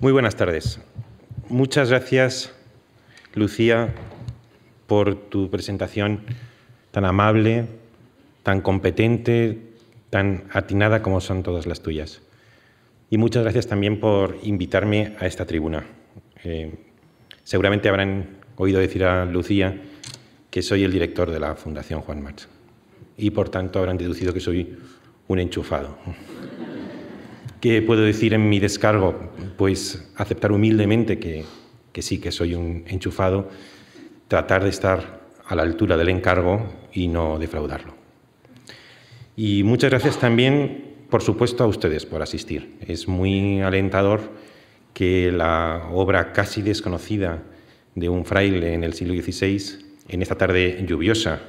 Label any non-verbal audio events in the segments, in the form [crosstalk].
Muy buenas tardes. Muchas gracias, Lucía, por tu presentación tan amable, tan competente, tan atinada como son todas las tuyas. Y muchas gracias también por invitarme a esta tribuna. Eh, seguramente habrán oído decir a Lucía que soy el director de la Fundación Juan March y por tanto habrán deducido que soy un enchufado. ¿Qué puedo decir en mi descargo? Pues aceptar humildemente que, sí, que soy un enchufado, tratar de estar a la altura del encargo y no defraudarlo. Y muchas gracias también, por supuesto, a ustedes por asistir. Es muy alentador que la obra casi desconocida de un fraile en el siglo XVI, en esta tarde lluviosa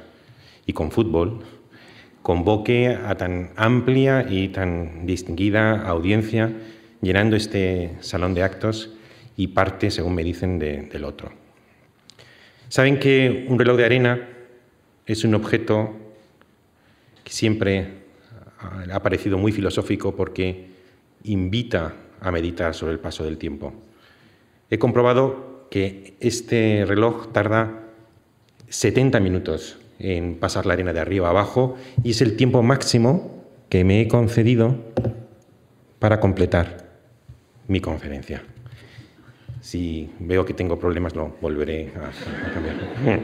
y con fútbol, convoque a tan amplia y tan distinguida audiencia, llenando este salón de actos y parte, según me dicen, del otro. Saben que un reloj de arena es un objeto que siempre ha parecido muy filosófico porque invita a meditar sobre el paso del tiempo. He comprobado que este reloj tarda 70 minutos en pasar la arena de arriba a abajo y es el tiempo máximo que me he concedido para completar mi conferencia. Si veo que tengo problemas, lo volveré a, cambiar.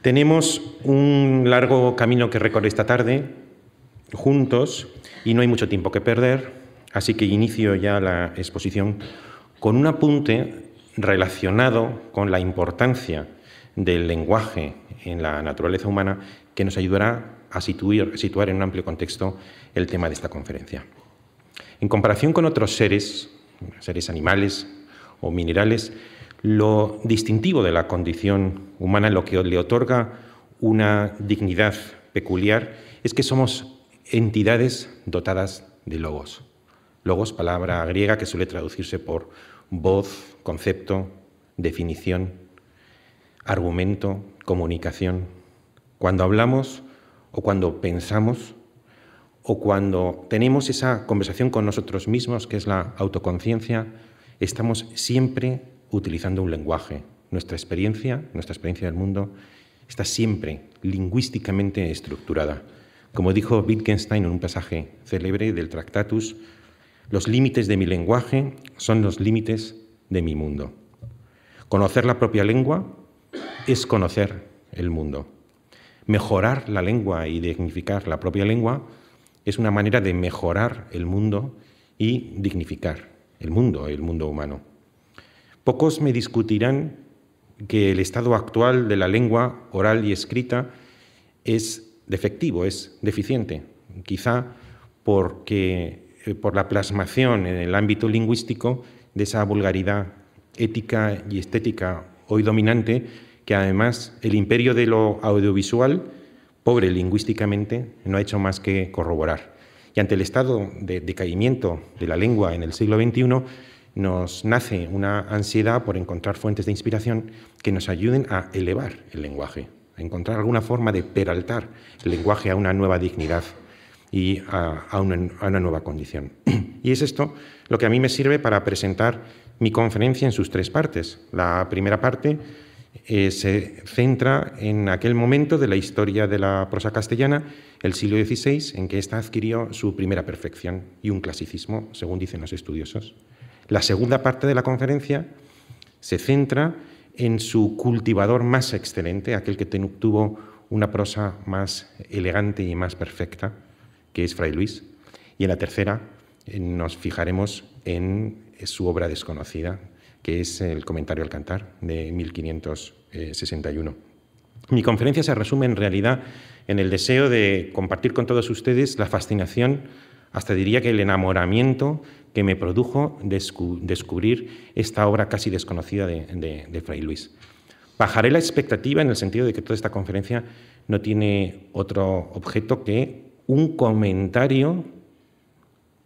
Tenemos un largo camino que recorrer esta tarde juntos y no hay mucho tiempo que perder, así que inicio ya la exposición con un apunte relacionado con la importancia del lenguaje en la naturaleza humana que nos ayudará a situar, en un amplio contexto el tema de esta conferencia. En comparación con otros seres, seres animales o minerales, lo distintivo de la condición humana, lo que le otorga una dignidad peculiar, es que somos entidades dotadas de logos. Logos, palabra griega que suele traducirse por voz, concepto, definición, argumento, comunicación. Cuando hablamos o cuando pensamos o cuando tenemos esa conversación con nosotros mismos, que es la autoconciencia, estamos siempre utilizando un lenguaje. Nuestra experiencia, nuestra experiencia del mundo, está siempre lingüísticamente estructurada. Como dijo Wittgenstein en un pasaje célebre del Tractatus, los límites de mi lenguaje son los límites de mi mundo. Conocer la propia lengua es conocer el mundo. Mejorar la lengua y dignificar la propia lengua es una manera de mejorar el mundo y dignificar el mundo, el mundo humano. Pocos me discutirán que el estado actual de la lengua oral y escrita es defectivo, es deficiente, quizá porque eh, por la plasmación en el ámbito lingüístico de esa vulgaridad ética y estética hoy dominante que además el imperio de lo audiovisual, pobre lingüísticamente, no ha hecho más que corroborar. Y ante el estado de decaimiento de la lengua en el siglo XXI, nos nace una ansiedad por encontrar fuentes de inspiración que nos ayuden a elevar el lenguaje, a encontrar alguna forma de peraltar el lenguaje a una nueva dignidad y a, una nueva condición. [clears throat] Y es esto lo que a mí me sirve para presentar mi conferencia en sus tres partes. La primera parte eh, se centra en aquel momento de la historia de la prosa castellana, el siglo XVI, en que ésta adquirió su primera perfección y un clasicismo, según dicen los estudiosos. La segunda parte de la conferencia se centra en su cultivador más excelente, aquel que tuvo una prosa más elegante y más perfecta, que es Fray Luis. Y en la tercera eh, nos fijaremos en su obra desconocida, que es el comentario al cantar de 1561. Mi conferencia se resume en realidad en el deseo de compartir con todos ustedes la fascinación, hasta diría que el enamoramiento que me produjo descubrir esta obra casi desconocida de, Fray Luis. Bajaré la expectativa en el sentido de que toda esta conferencia no tiene otro objeto que un comentario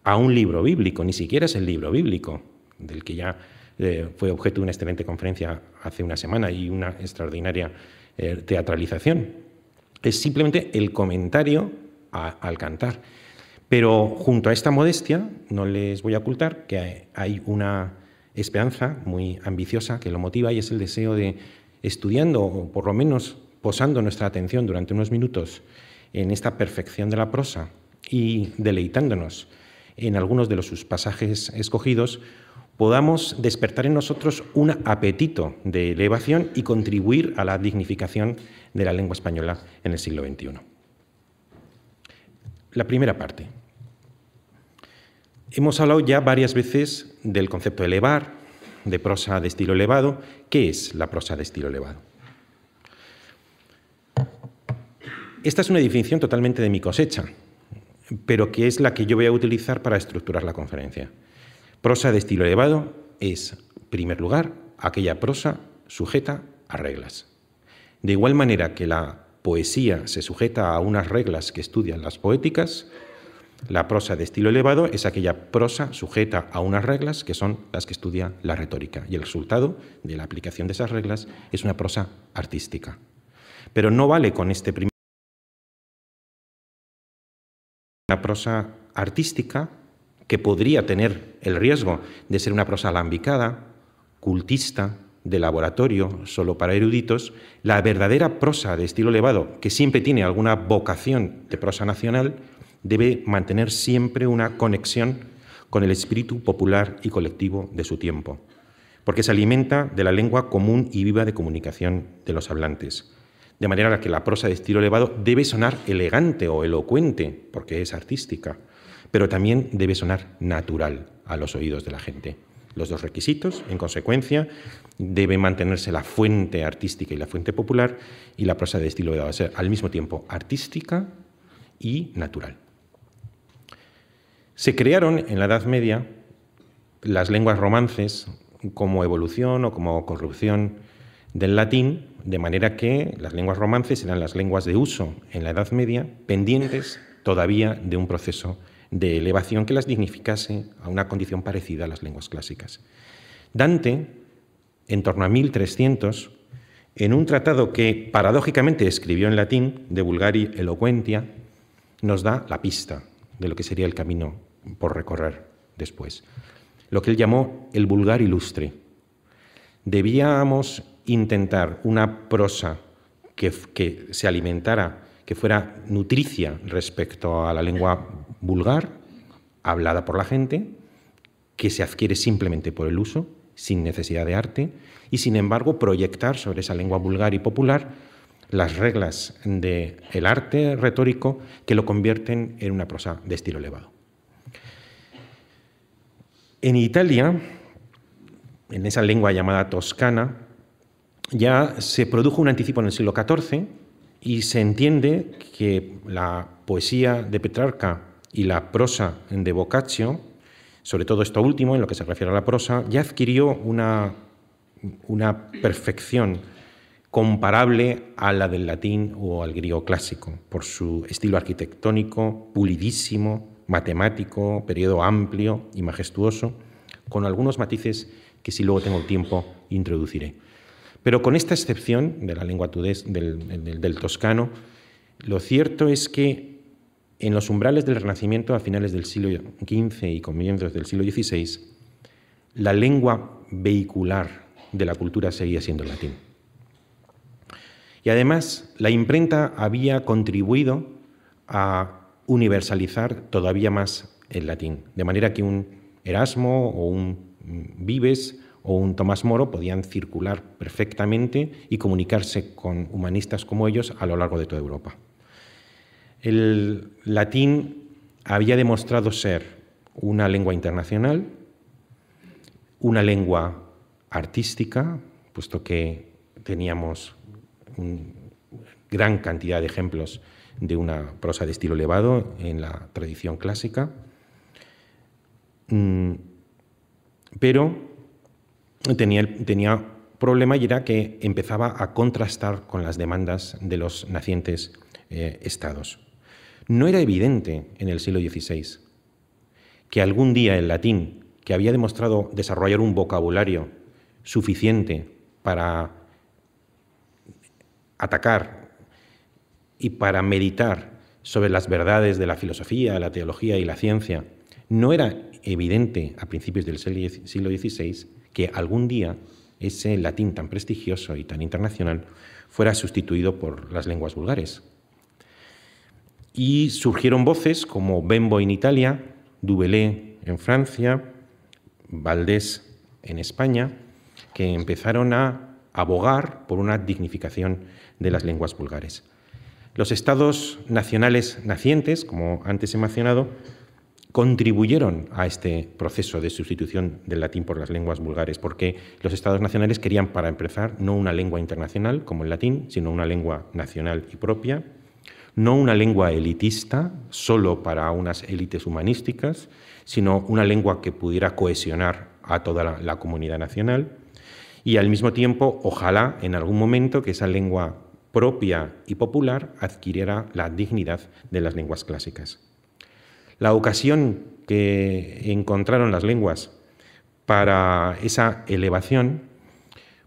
a un libro bíblico, ni siquiera es el libro bíblico, del que ya eh, fue objeto de una excelente conferencia hace una semana y una extraordinaria eh, teatralización. Es simplemente el comentario al cantar. Pero junto a esta modestia, no les voy a ocultar que hay una esperanza muy ambiciosa que lo motiva y es el deseo de, estudiando o por lo menos posando nuestra atención durante unos minutos en esta perfección de la prosa y deleitándonos en algunos de los, sus pasajes escogidos, podamos despertar en nosotros un apetito de elevación y contribuir a la dignificación de la lengua española en el siglo XXI. La primera parte. Hemos hablado ya varias veces del concepto de elevar, de prosa de estilo elevado. ¿Qué es la prosa de estilo elevado? Esta es una definición totalmente de mi cosecha, pero que es la que yo voy a utilizar para estructurar la conferencia. Prosa de estilo elevado es, en primer lugar, aquella prosa sujeta a reglas. De igual manera que la poesía se sujeta a unas reglas que estudian las poéticas, la prosa de estilo elevado es aquella prosa sujeta a unas reglas que son las que estudia la retórica. Y el resultado de la aplicación de esas reglas es una prosa artística. Pero no vale con este primer Una prosa artística que podría tener el riesgo de ser una prosa alambicada, cultista, de laboratorio, solo para eruditos, la verdadera prosa de estilo elevado, que siempre tiene alguna vocación de prosa nacional, debe mantener siempre una conexión con el espíritu popular y colectivo de su tiempo, porque se alimenta de la lengua común y viva de comunicación de los hablantes de manera que la prosa de estilo elevado debe sonar elegante o elocuente, porque es artística, pero también debe sonar natural a los oídos de la gente. Los dos requisitos, en consecuencia, debe mantenerse la fuente artística y la fuente popular, y la prosa de estilo elevado ser al mismo tiempo artística y natural. Se crearon en la Edad Media las lenguas romances como evolución o como corrupción del latín, de manera que las lenguas romances eran las lenguas de uso en la Edad Media, pendientes todavía de un proceso de elevación que las dignificase a una condición parecida a las lenguas clásicas. Dante, en torno a 1300, en un tratado que paradójicamente escribió en latín, de Vulgari Eloquentia, nos da la pista de lo que sería el camino por recorrer después, lo que él llamó el vulgar ilustre. Debíamos intentar una prosa que, se alimentara, que fuera nutricia respecto a la lengua vulgar, hablada por la gente, que se adquiere simplemente por el uso, sin necesidad de arte, y sin embargo proyectar sobre esa lengua vulgar y popular las reglas del el arte retórico que lo convierten en una prosa de estilo elevado. En Italia, en esa lengua llamada toscana, ya se produjo un anticipo en el siglo XIV y se entiende que la poesía de Petrarca y la prosa de Boccaccio, sobre todo esto último en lo que se refiere a la prosa, ya adquirió una, perfección comparable a la del latín o al griego clásico, por su estilo arquitectónico, pulidísimo, matemático, periodo amplio y majestuoso, con algunos matices que si luego tengo tiempo introduciré. Pero con esta excepción de la lengua del, del toscano, lo cierto es que en los umbrales del Renacimiento a finales del siglo XV y comienzos del siglo XVI, la lengua vehicular de la cultura seguía siendo el latín. Y además, la imprenta había contribuido a universalizar todavía más el latín, de manera que un Erasmo o un Vives o un Tomás Moro podían circular perfectamente y comunicarse con humanistas como ellos a lo largo de toda Europa. El latín había demostrado ser una lengua internacional, una lengua artística, puesto que teníamos gran cantidad de ejemplos de una prosa de estilo elevado en la tradición clásica, mm, pero tenía, problema y era que empezaba a contrastar con las demandas de los nacientes eh, estados. No era evidente en el siglo XVI que algún día el latín, que había demostrado desarrollar un vocabulario suficiente para atacar y para meditar sobre las verdades de la filosofía, la teología y la ciencia, no era evidente a principios del siglo XVI que algún día ese latín tan prestigioso y tan internacional fuera sustituido por las lenguas vulgares. Y surgieron voces como Bembo en Italia, Duvelé en Francia, Valdés en España, que empezaron a abogar por una dignificación de las lenguas vulgares. Los estados nacionales nacientes, como antes he mencionado, contribuyeron a este proceso de sustitución del latín por las lenguas vulgares, porque los estados nacionales querían, para empezar, no una lengua internacional como el latín, sino una lengua nacional y propia, no una lengua elitista, solo para unas élites humanísticas, sino una lengua que pudiera cohesionar a toda la, la comunidad nacional, y al mismo tiempo, ojalá en algún momento que esa lengua propia y popular adquiriera la dignidad de las lenguas clásicas la ocasión que encontraron las lenguas para esa elevación,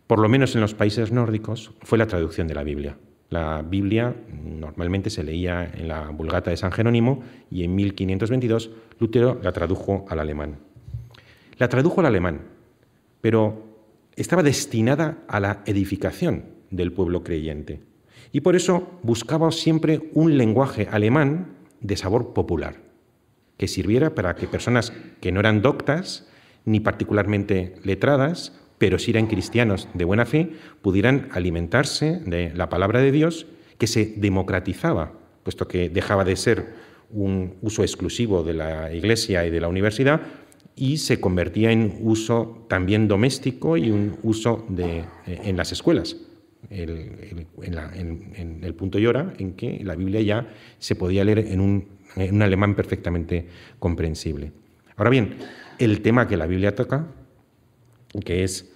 por lo menos en los países nórdicos, fue la traducción de la Biblia. La Biblia normalmente se leía en la Vulgata de San Jerónimo y en 1522 Lutero la tradujo al alemán. La tradujo al alemán, pero estaba destinada a la edificación del pueblo creyente. Y por eso buscaba siempre un lenguaje alemán de sabor popular que sirviera para que personas que no eran doctas ni particularmente letradas, pero sí eran cristianos de buena fe, pudieran alimentarse de la palabra de Dios que se democratizaba, puesto que dejaba de ser un uso exclusivo de la Iglesia y de la universidad y se convertía en uso también doméstico y un uso de, eh, en las escuelas. en, en, el punto y hora en que la Biblia ya se podía leer en un eh, un alemán perfectamente comprensible. Ahora bien, el tema que la Biblia toca, que es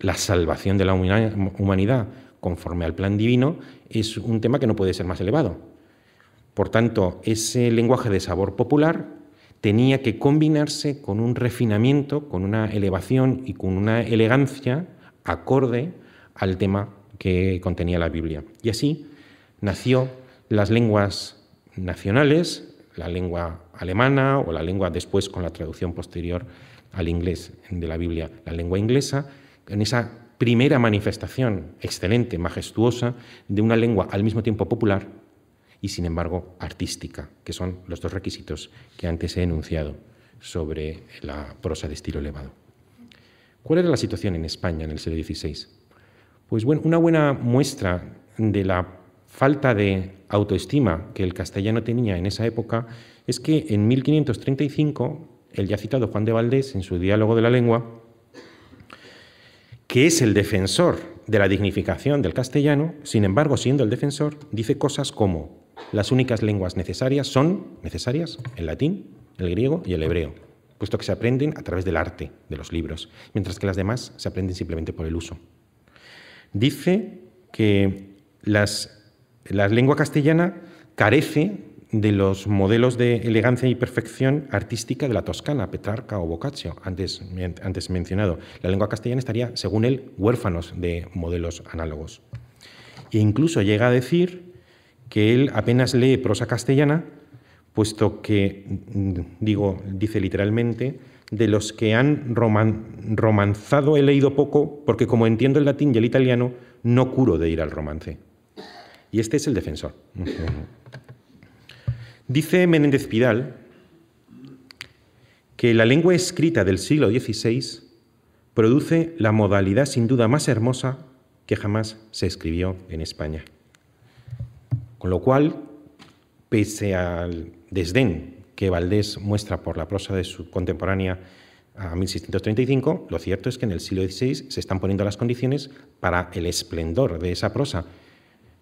la salvación de la humanidad conforme al plan divino, es un tema que no puede ser más elevado. Por tanto, ese lenguaje de sabor popular tenía que combinarse con un refinamiento, con una elevación y con una elegancia acorde al tema que contenía la Biblia. Y así nació las lenguas nacionales, la lengua alemana o la lengua después con la traducción posterior al inglés de la Biblia, la lengua inglesa, en esa primera manifestación excelente, majestuosa, de una lengua al mismo tiempo popular y sin embargo artística, que son los dos requisitos que antes he enunciado sobre la prosa de estilo elevado. ¿Cuál era la situación en España en el siglo XVI? Pues bueno, una buena muestra de la falta de autoestima que el castellano tenía en esa época es que en 1535 el ya citado Juan de Valdés, en su diálogo de la lengua, que es el defensor de la dignificación del castellano, sin embargo, siendo el defensor, dice cosas como las únicas lenguas necesarias son necesarias el latín, el griego y el hebreo, puesto que se aprenden a través del arte, de los libros, mientras que las demás se aprenden simplemente por el uso. Dice que las la lengua castellana carece de los modelos de elegancia y perfección artística de la toscana, Petrarca o Boccaccio, antes, mencionado. La lengua castellana estaría, según él, huérfanos de modelos análogos. E incluso llega a decir que él apenas lee prosa castellana, puesto que, mm, digo, dice literalmente, de los que han romanzado he leído poco, porque como entiendo el latín y el italiano, no curo de ir al romance. Y este es el defensor. Dice Menéndez Pidal que la lengua escrita del siglo XVI produce la modalidad sin duda más hermosa que jamás se escribió en España. Con lo cual, pese al desdén que Valdés muestra por la prosa de su contemporánea a 1635, lo cierto es que en el siglo XVI se están poniendo las condiciones para el esplendor de esa prosa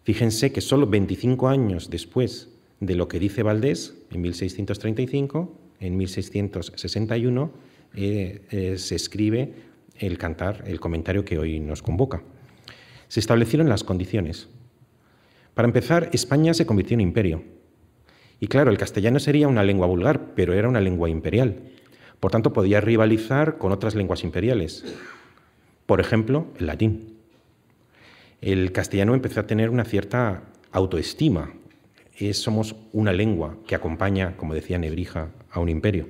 Fíjense que solo 25 años después de lo que dice Valdés, en 1635, en 1661, eh, eh, se escribe el cantar, el comentario que hoy nos convoca. Se establecieron las condiciones. Para empezar, España se convirtió en imperio. Y claro, el castellano sería una lengua vulgar, pero era una lengua imperial. Por tanto, podía rivalizar con otras lenguas imperiales. Por ejemplo, el latín el castellano empezó a tener una cierta autoestima. somos una lengua que acompaña, como decía Nebrija, a un imperio.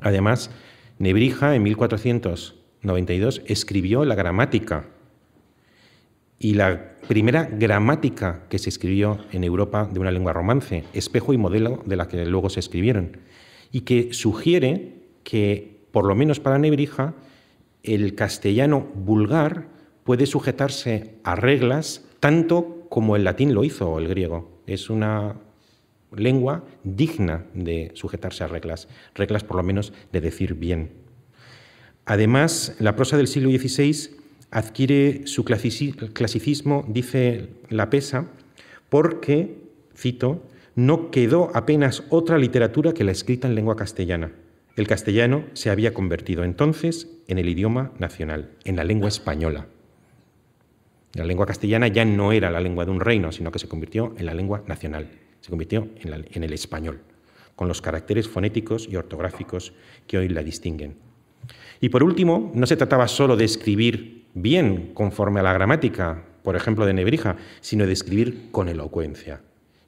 Además, Nebrija en 1492 escribió la gramática y la primera gramática que se escribió en Europa de una lengua romance, espejo y modelo de la que luego se escribieron, y que sugiere que, por lo menos para Nebrija, el castellano vulgar puede sujetarse a reglas tanto como el latín lo hizo o el griego. Es una lengua digna de sujetarse a reglas, reglas por lo menos de decir bien. Además, la prosa del siglo XVI adquiere su clasicismo, dice la pesa, porque, cito, no quedó apenas otra literatura que la escrita en lengua castellana. El castellano se había convertido entonces en el idioma nacional, en la lengua española. La lengua castellana ya no era la lengua de un reino, sino que se convirtió en la lengua nacional, se convirtió en, el español, con los caracteres fonéticos y ortográficos que hoy la distinguen. Y por último, no se trataba solo de escribir bien conforme a la gramática, por ejemplo, de Nebrija, sino de escribir con elocuencia.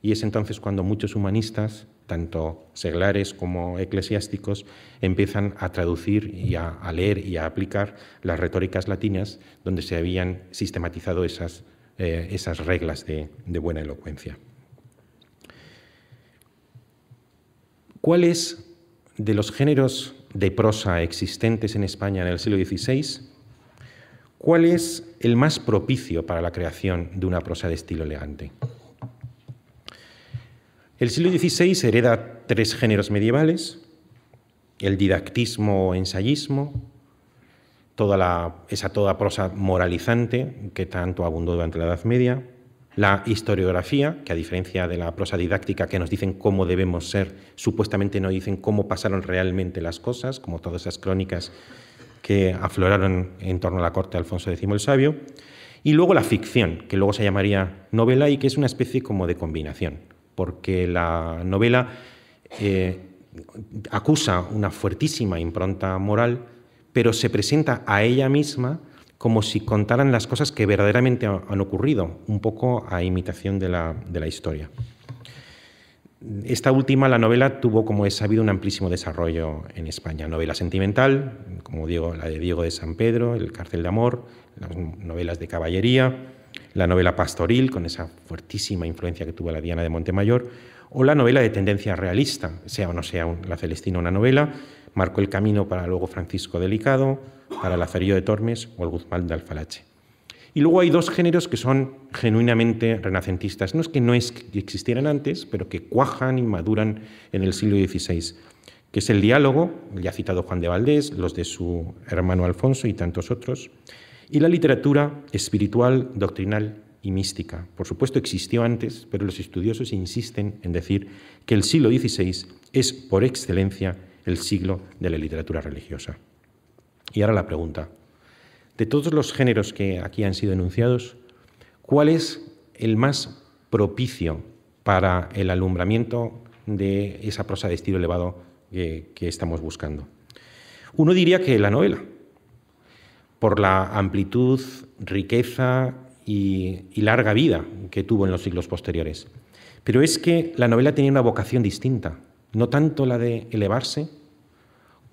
Y es entonces cuando muchos humanistas tanto seglares como eclesiásticos, empiezan a traducir y a, leer y a aplicar las retóricas latinas donde se habían sistematizado eh, esas, reglas de, de buena elocuencia. ¿Cuál es de los géneros de prosa existentes en España en el siglo XVI, cuál es el más propicio para la creación de una prosa de estilo elegante? El siglo XVI hereda tres géneros medievales, el didactismo o ensayismo, toda esa toda prosa moralizante que tanto abundó durante la Edad Media, la historiografía, que a diferencia de la prosa didáctica que nos dicen cómo debemos ser, supuestamente no dicen cómo pasaron realmente las cosas, como todas esas crónicas que afloraron en torno a la corte de Alfonso X el Sabio, y luego la ficción, que luego se llamaría novela y que es una especie como de combinación porque la novela eh, acusa una fuertísima impronta moral, pero se presenta a ella misma como si contaran las cosas que verdaderamente han ocurrido, un poco a imitación de la, de la historia. Esta última, la novela, tuvo, como es sabido, un amplísimo desarrollo en España. Novela sentimental, como digo, la de Diego de San Pedro, El cárcel de amor, las novelas de caballería, la novela pastoril, con esa fuertísima influencia que tuvo la Diana de Montemayor, o la novela de tendencia realista, sea o no sea la Celestina una novela, marcó el camino para luego Francisco Delicado, para Lazarillo de Tormes o el Guzmán de Alfalache. Y luego hay dos géneros que son genuinamente renacentistas, no es que no existieran antes, pero que cuajan y maduran en el siglo XVI, que es el diálogo, ya citado Juan de Valdés, los de su hermano Alfonso y tantos otros, y la literatura espiritual, doctrinal y mística. Por supuesto existió antes, pero los estudiosos insisten en decir que el siglo XVI es por excelencia el siglo de la literatura religiosa. Y ahora la pregunta, de todos los géneros que aquí han sido enunciados, ¿cuál es el más propicio para el alumbramiento de esa prosa de estilo elevado que, estamos buscando? Uno diría que la novela, por la amplitud, riqueza y, larga vida que tuvo en los siglos posteriores. Pero es que la novela tenía una vocación distinta, no tanto la de elevarse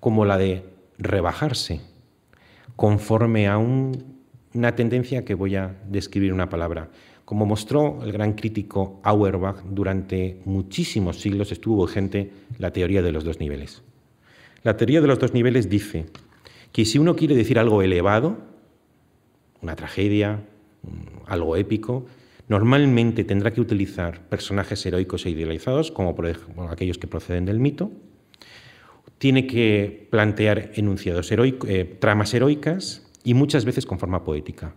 como la de rebajarse, conforme a una tendencia que voy a describir una palabra. Como mostró el gran crítico Auerbach, durante muchísimos siglos estuvo vigente la teoría de los dos niveles. La teoría de los dos niveles dice que si uno quiere decir algo elevado, una tragedia, algo épico, normalmente tendrá que utilizar personajes heroicos e idealizados, como por ejemplo aquellos que proceden del mito, tiene que plantear enunciados eh, tramas heroicas y muchas veces con forma poética.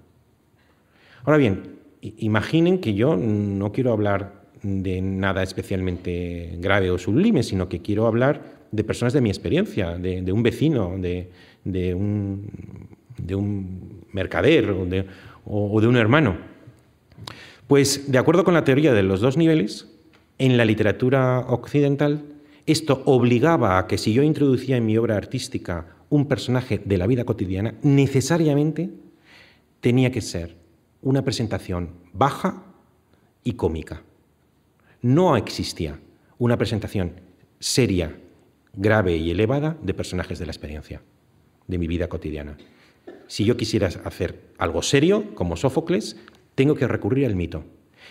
Ahora bien, imaginen que yo no quiero hablar de nada especialmente grave o sublime, sino que quiero hablar de personas de mi experiencia, de un vecino, de, de un, mercader de, o de un hermano. Pues de acuerdo con la teoría de los dos niveles, en la literatura occidental esto obligaba a que si yo introducía en mi obra artística un personaje de la vida cotidiana, necesariamente tenía que ser una presentación baja y cómica. No existía una presentación seria, grave y elevada de personajes de la experiencia de mi vida cotidiana. Si yo quisiera hacer algo serio, como Sófocles, tengo que recurrir al mito.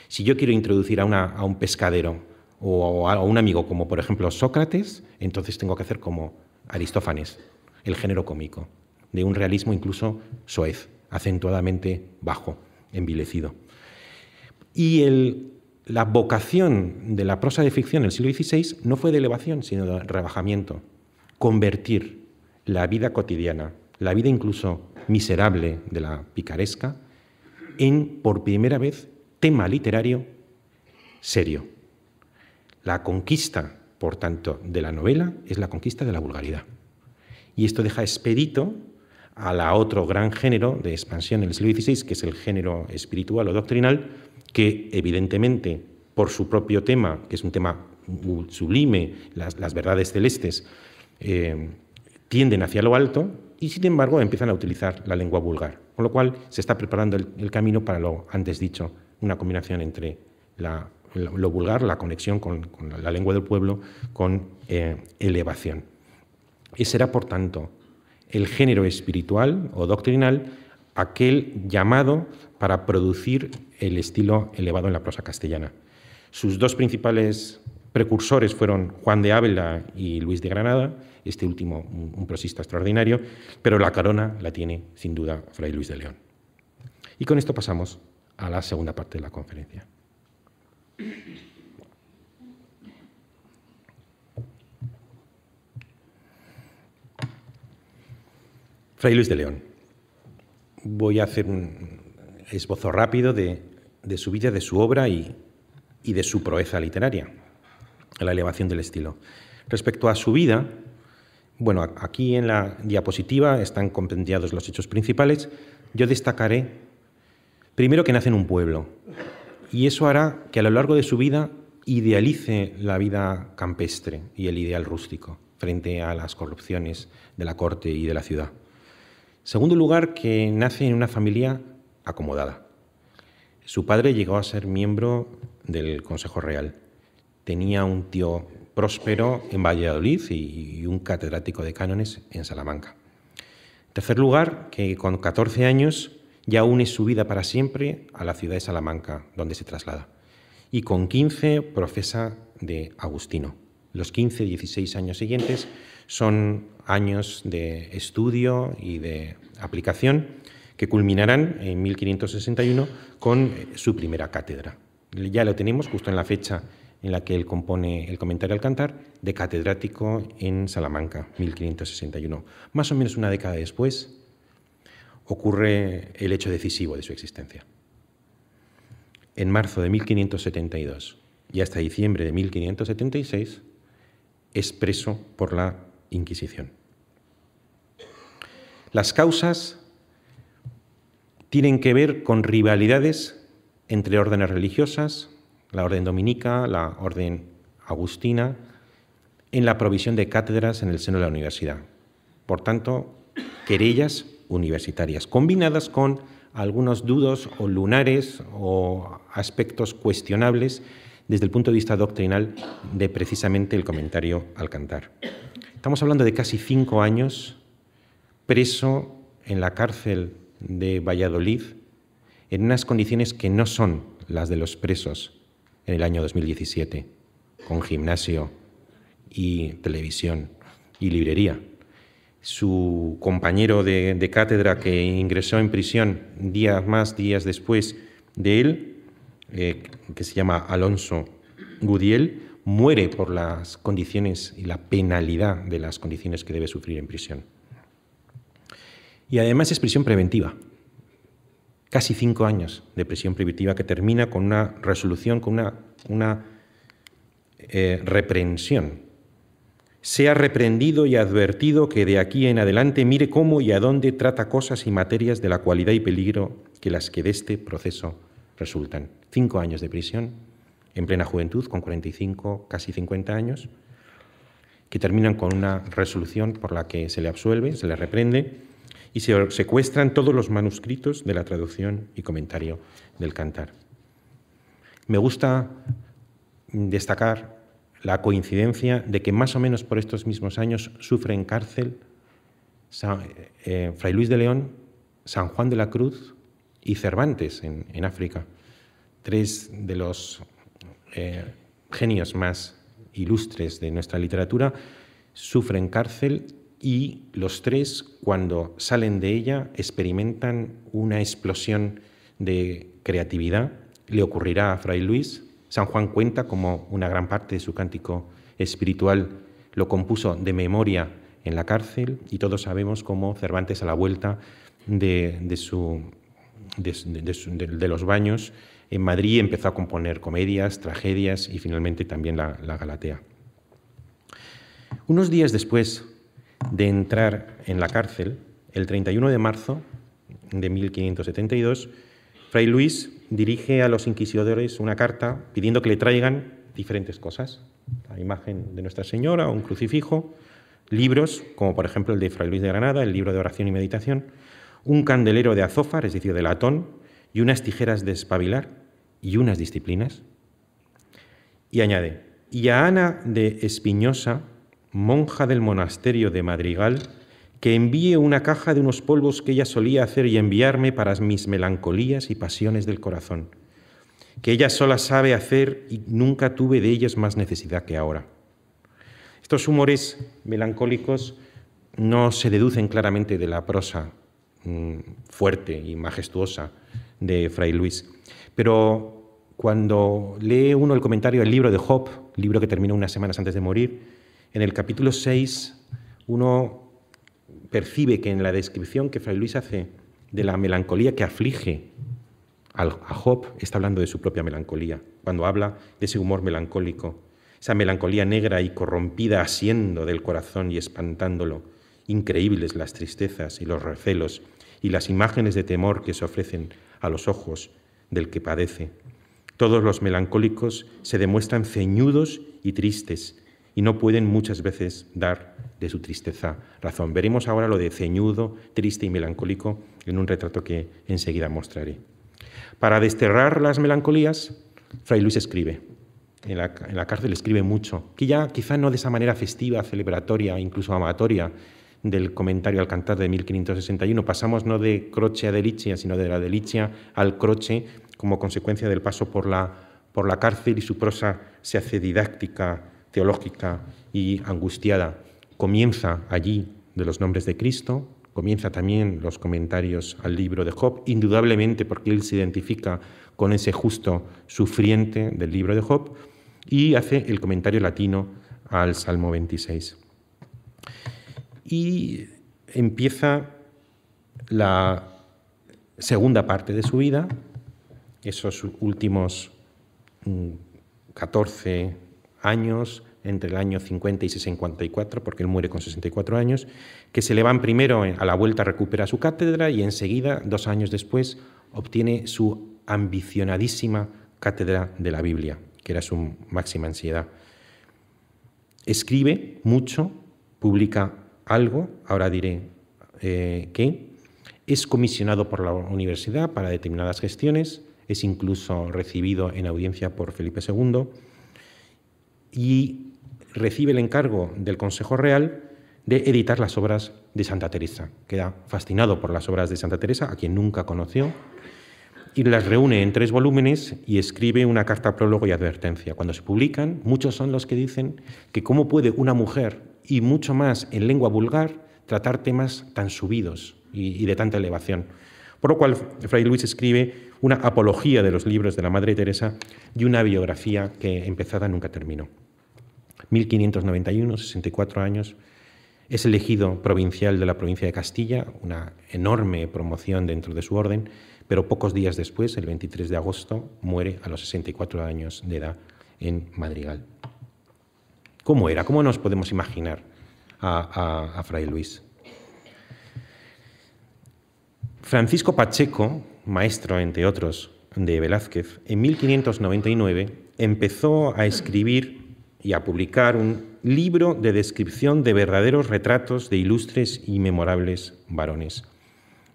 Si yo quiero introducir a, un pescadero o a un amigo como, por ejemplo, Sócrates, entonces tengo que hacer como Aristófanes, el género cómico, de un realismo incluso soez, acentuadamente bajo, envilecido. Y la vocación de la prosa de ficción en el siglo XVI no fue de elevación, sino de rebajamiento, convertir la vida cotidiana, la vida incluso miserable de la picaresca, en, por primera vez, tema literario serio. La conquista, por tanto, de la novela es la conquista de la vulgaridad. Y esto deja expedito a la otro gran género de expansión en el siglo XVI, que es el género espiritual o doctrinal, que evidentemente, por su propio tema, que es un tema sublime, las, verdades celestes, eh, tienden hacia lo alto y sin embargo empiezan a utilizar la lengua vulgar, con lo cual se está preparando el, camino para lo antes dicho, una combinación entre lo, vulgar, la conexión con, la, lengua del pueblo, con eh, elevación. Y será, por tanto, el género espiritual o doctrinal aquel llamado para producir el estilo elevado en la prosa castellana. Sus dos principales precursores fueron Juan de Ávila y Luis de Granada, este último un, prosista extraordinario, pero la corona la tiene sin duda Fray Luis de León. Y con esto pasamos a la segunda parte de la conferencia. Fray Luis de León. Voy a hacer un esbozo rápido de, su vida, de su obra y, y de su proeza literaria, la elevación del estilo. Respecto a su vida, bueno, aquí en la diapositiva están compendiados los hechos principales. Yo destacaré, primero, que nace en un pueblo. Y eso hará que a lo largo de su vida idealice la vida campestre y el ideal rústico frente a las corrupciones de la corte y de la ciudad. Segundo lugar, que nace en una familia acomodada. Su padre llegó a ser miembro del Consejo Real. Tenía un tío próspero en Valladolid y un catedrático de cánones en Salamanca. tercer lugar, que con 14 años ya une su vida para siempre a la ciudad de Salamanca, donde se traslada. Y con 15 profesa de Agustino. Los 15 16 años siguientes son años de estudio y de aplicación que culminarán en 1561 con eh, su primera cátedra. Ya lo tenemos justo en la fecha en la que él compone el comentario al cantar, de catedrático en Salamanca, 1561. Más o menos una década después ocurre el hecho decisivo de su existencia. En marzo de 1572 y hasta diciembre de 1576 es preso por la Inquisición. Las causas tienen que ver con rivalidades entre órdenes religiosas, la Orden Dominica, la Orden Agustina, en la provisión de cátedras en el seno de la universidad. Por tanto, querellas universitarias, combinadas con algunos dudos o lunares o aspectos cuestionables desde el punto de vista doctrinal de precisamente el comentario cantar. Estamos hablando de casi cinco años preso en la cárcel de Valladolid en unas condiciones que no son las de los presos en el año 2017, con gimnasio y televisión y librería. Su compañero de, cátedra que ingresó en prisión días más, días después de él, eh, que se llama Alonso Gudiel, muere por las condiciones y la penalidad de las condiciones que debe sufrir en prisión. Y además es prisión preventiva casi cinco años de prisión preventiva que termina con una resolución, con una, una eh, reprensión. Sea reprendido y advertido que de aquí en adelante mire cómo y a dónde trata cosas y materias de la cualidad y peligro que las que de este proceso resultan. Cinco años de prisión en plena juventud, con 45, casi 50 años, que terminan con una resolución por la que se le absuelve, se le reprende y se secuestran todos los manuscritos de la traducción y comentario del cantar. Me gusta destacar la coincidencia de que más o menos por estos mismos años sufren cárcel eh, Fray Luis de León, San Juan de la Cruz y Cervantes en, África, tres de los eh, genios más ilustres de nuestra literatura, sufren cárcel y los tres, cuando salen de ella, experimentan una explosión de creatividad. Le ocurrirá a Fray Luis. San Juan cuenta como una gran parte de su cántico espiritual lo compuso de memoria en la cárcel y todos sabemos cómo Cervantes a la vuelta de, su, de, los baños en Madrid empezó a componer comedias, tragedias y finalmente también la Galatea. Unos días después de entrar en la cárcel, el 31 de marzo de 1572, Fray Luis dirige a los inquisidores una carta pidiendo que le traigan diferentes cosas, la imagen de Nuestra Señora, un crucifijo, libros, como por ejemplo el de Fray Luis de Granada, el libro de oración y meditación, un candelero de azófar, es decir, de latón, y unas tijeras de espabilar y unas disciplinas. Y añade, y a Ana de Espiñosa, monja del monasterio de Madrigal, que envíe una caja de unos polvos que ella solía hacer y enviarme para mis melancolías y pasiones del corazón, que ella sola sabe hacer y nunca tuve de ellas más necesidad que ahora. Estos humores melancólicos no se deducen claramente de la prosa mm, fuerte y majestuosa de Fray Luis, pero cuando lee uno el comentario del libro de Job, libro que terminó unas semanas antes de morir, en el capítulo 6 uno percibe que en la descripción que Fray Luis hace de la melancolía que aflige a Job, está hablando de su propia melancolía, cuando habla de ese humor melancólico, esa melancolía negra y corrompida asiendo del corazón y espantándolo, increíbles las tristezas y los recelos y las imágenes de temor que se ofrecen a los ojos del que padece. Todos los melancólicos se demuestran ceñudos y tristes, y no pueden muchas veces dar de su tristeza razón. Veremos ahora lo de ceñudo, triste y melancólico en un retrato que enseguida mostraré. Para desterrar las melancolías, Fray Luis escribe. En la, cárcel escribe mucho, que ya quizá no de esa manera festiva, celebratoria, incluso amatoria, del comentario al cantar de 1561. Pasamos no de croce a delicia, sino de la delicia al croce como consecuencia del paso por la, por la cárcel y su prosa se hace didáctica, teológica y angustiada comienza allí de los nombres de Cristo, comienza también los comentarios al libro de Job, indudablemente porque él se identifica con ese justo sufriente del libro de Job, y hace el comentario latino al Salmo 26. Y empieza la segunda parte de su vida, esos últimos 14 mm, años entre el año 50 y 64, porque él muere con 64 años, que se le van primero, a la vuelta recupera su cátedra y enseguida, dos años después, obtiene su ambicionadísima cátedra de la Biblia, que era su máxima ansiedad. Escribe mucho, publica algo, ahora diré eh, qué, es comisionado por la universidad para determinadas gestiones, es incluso recibido en audiencia por Felipe II y recibe el encargo del Consejo Real de editar las obras de Santa Teresa. Queda fascinado por las obras de Santa Teresa, a quien nunca conoció, y las reúne en tres volúmenes y escribe una carta prólogo y advertencia. Cuando se publican, muchos son los que dicen que cómo puede una mujer, y mucho más en lengua vulgar, tratar temas tan subidos y, de tanta elevación. Por lo cual, Fray Luis escribe una apología de los libros de la Madre Teresa y una biografía que empezada nunca terminó. 1591, 64 años, es elegido provincial de la provincia de Castilla, una enorme promoción dentro de su orden, pero pocos días después, el 23 de agosto, muere a los 64 años de edad en Madrigal. ¿Cómo era? ¿Cómo nos podemos imaginar a, Fray Luis? Francisco Pacheco, maestro, entre otros, de Velázquez, en 1599 empezó a escribir y a publicar un libro de descripción de verdaderos retratos de ilustres y memorables varones,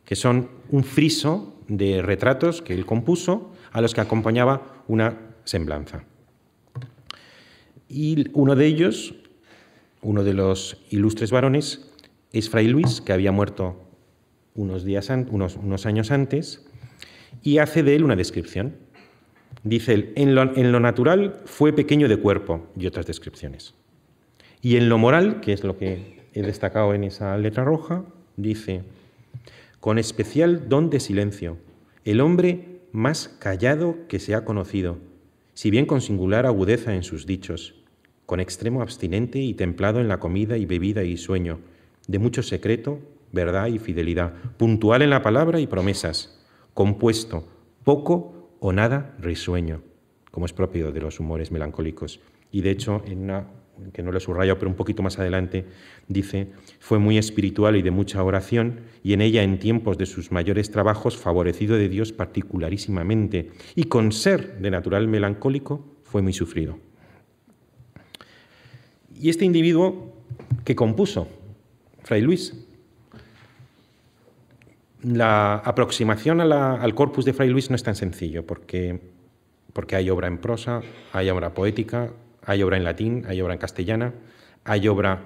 que son un friso de retratos que él compuso, a los que acompañaba una semblanza. Y uno de ellos, uno de los ilustres varones, es Fray Luis, que había muerto unos, días unos años antes, y hace de él una descripción. Dice él, en lo, en lo natural fue pequeño de cuerpo y otras descripciones. Y en lo moral, que es lo que he destacado en esa letra roja, dice, con especial don de silencio, el hombre más callado que se ha conocido, si bien con singular agudeza en sus dichos, con extremo abstinente y templado en la comida y bebida y sueño, de mucho secreto, verdad y fidelidad, puntual en la palabra y promesas, compuesto, poco o nada risueño, como es propio de los humores melancólicos. Y de hecho, en una que no lo subrayo, pero un poquito más adelante, dice, fue muy espiritual y de mucha oración, y en ella en tiempos de sus mayores trabajos, favorecido de Dios particularísimamente, y con ser de natural melancólico, fue muy sufrido. Y este individuo que compuso, Fray Luis, la aproximación al corpus de Fray Luis no es tan sencillo, porque, hay obra en prosa, hay obra poética, hay obra en latín, hay obra en castellana, hay obra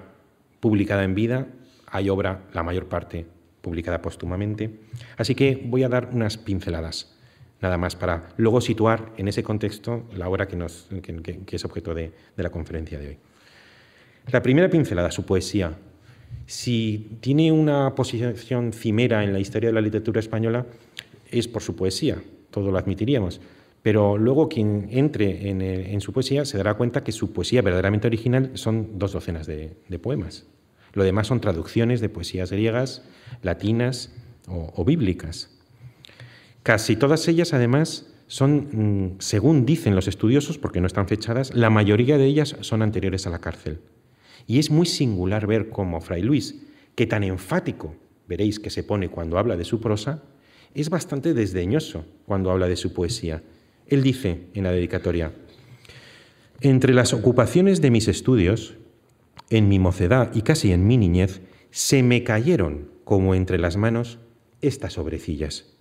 publicada en vida, hay obra, la mayor parte, publicada póstumamente. Así que voy a dar unas pinceladas, nada más, para luego situar en ese contexto la obra que, es objeto de la conferencia de hoy. La primera pincelada, su poesía, si tiene una posición cimera en la historia de la literatura española, es por su poesía, todo lo admitiríamos. Pero luego quien entre en, su poesía se dará cuenta que su poesía verdaderamente original son dos docenas de, poemas. Lo demás son traducciones de poesías griegas, latinas o bíblicas. Casi todas ellas, además, son, mm, según dicen los estudiosos, porque no están fechadas, la mayoría de ellas son anteriores a la cárcel. Y es muy singular ver cómo Fray Luis, que tan enfático veréis que se pone cuando habla de su prosa, es bastante desdeñoso cuando habla de su poesía. Él dice en la dedicatoria, entre las ocupaciones de mis estudios, en mi mocedad y casi en mi niñez, se me cayeron como entre las manos estas sobrecillas,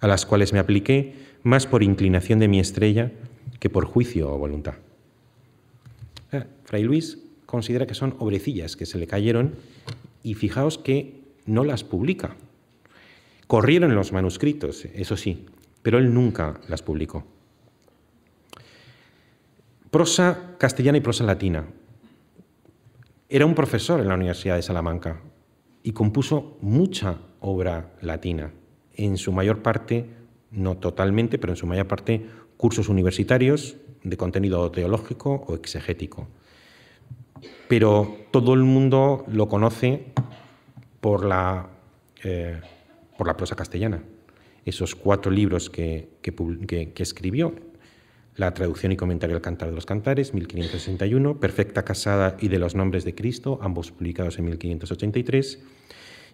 a las cuales me apliqué más por inclinación de mi estrella que por juicio o voluntad. Ah, Fray Luis considera que son obrecillas que se le cayeron y fijaos que no las publica. Corrieron los manuscritos, eso sí, pero él nunca las publicó. Prosa castellana y prosa latina. Era un profesor en la Universidad de Salamanca y compuso mucha obra latina, en su mayor parte, no totalmente, pero en su mayor parte, cursos universitarios de contenido teológico o exegético pero todo el mundo lo conoce por la, eh, prosa castellana. Esos cuatro libros que, escribió, la traducción y comentario del Cantar de los Cantares, 1561, Perfecta Casada y de los Nombres de Cristo, ambos publicados en 1583,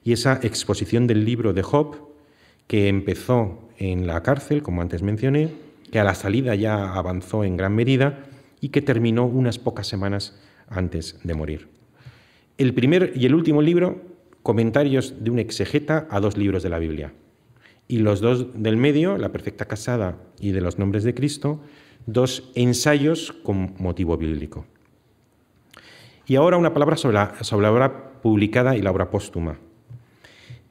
y esa exposición del libro de Job, que empezó en la cárcel, como antes mencioné, que a la salida ya avanzó en gran medida y que terminó unas pocas semanas antes de morir. El primer y el último libro, comentarios de un exegeta a dos libros de la Biblia. Y los dos del medio, La Perfecta Casada y de los Nombres de Cristo, dos ensayos con motivo bíblico. Y ahora una palabra sobre la, sobre la obra publicada y la obra póstuma.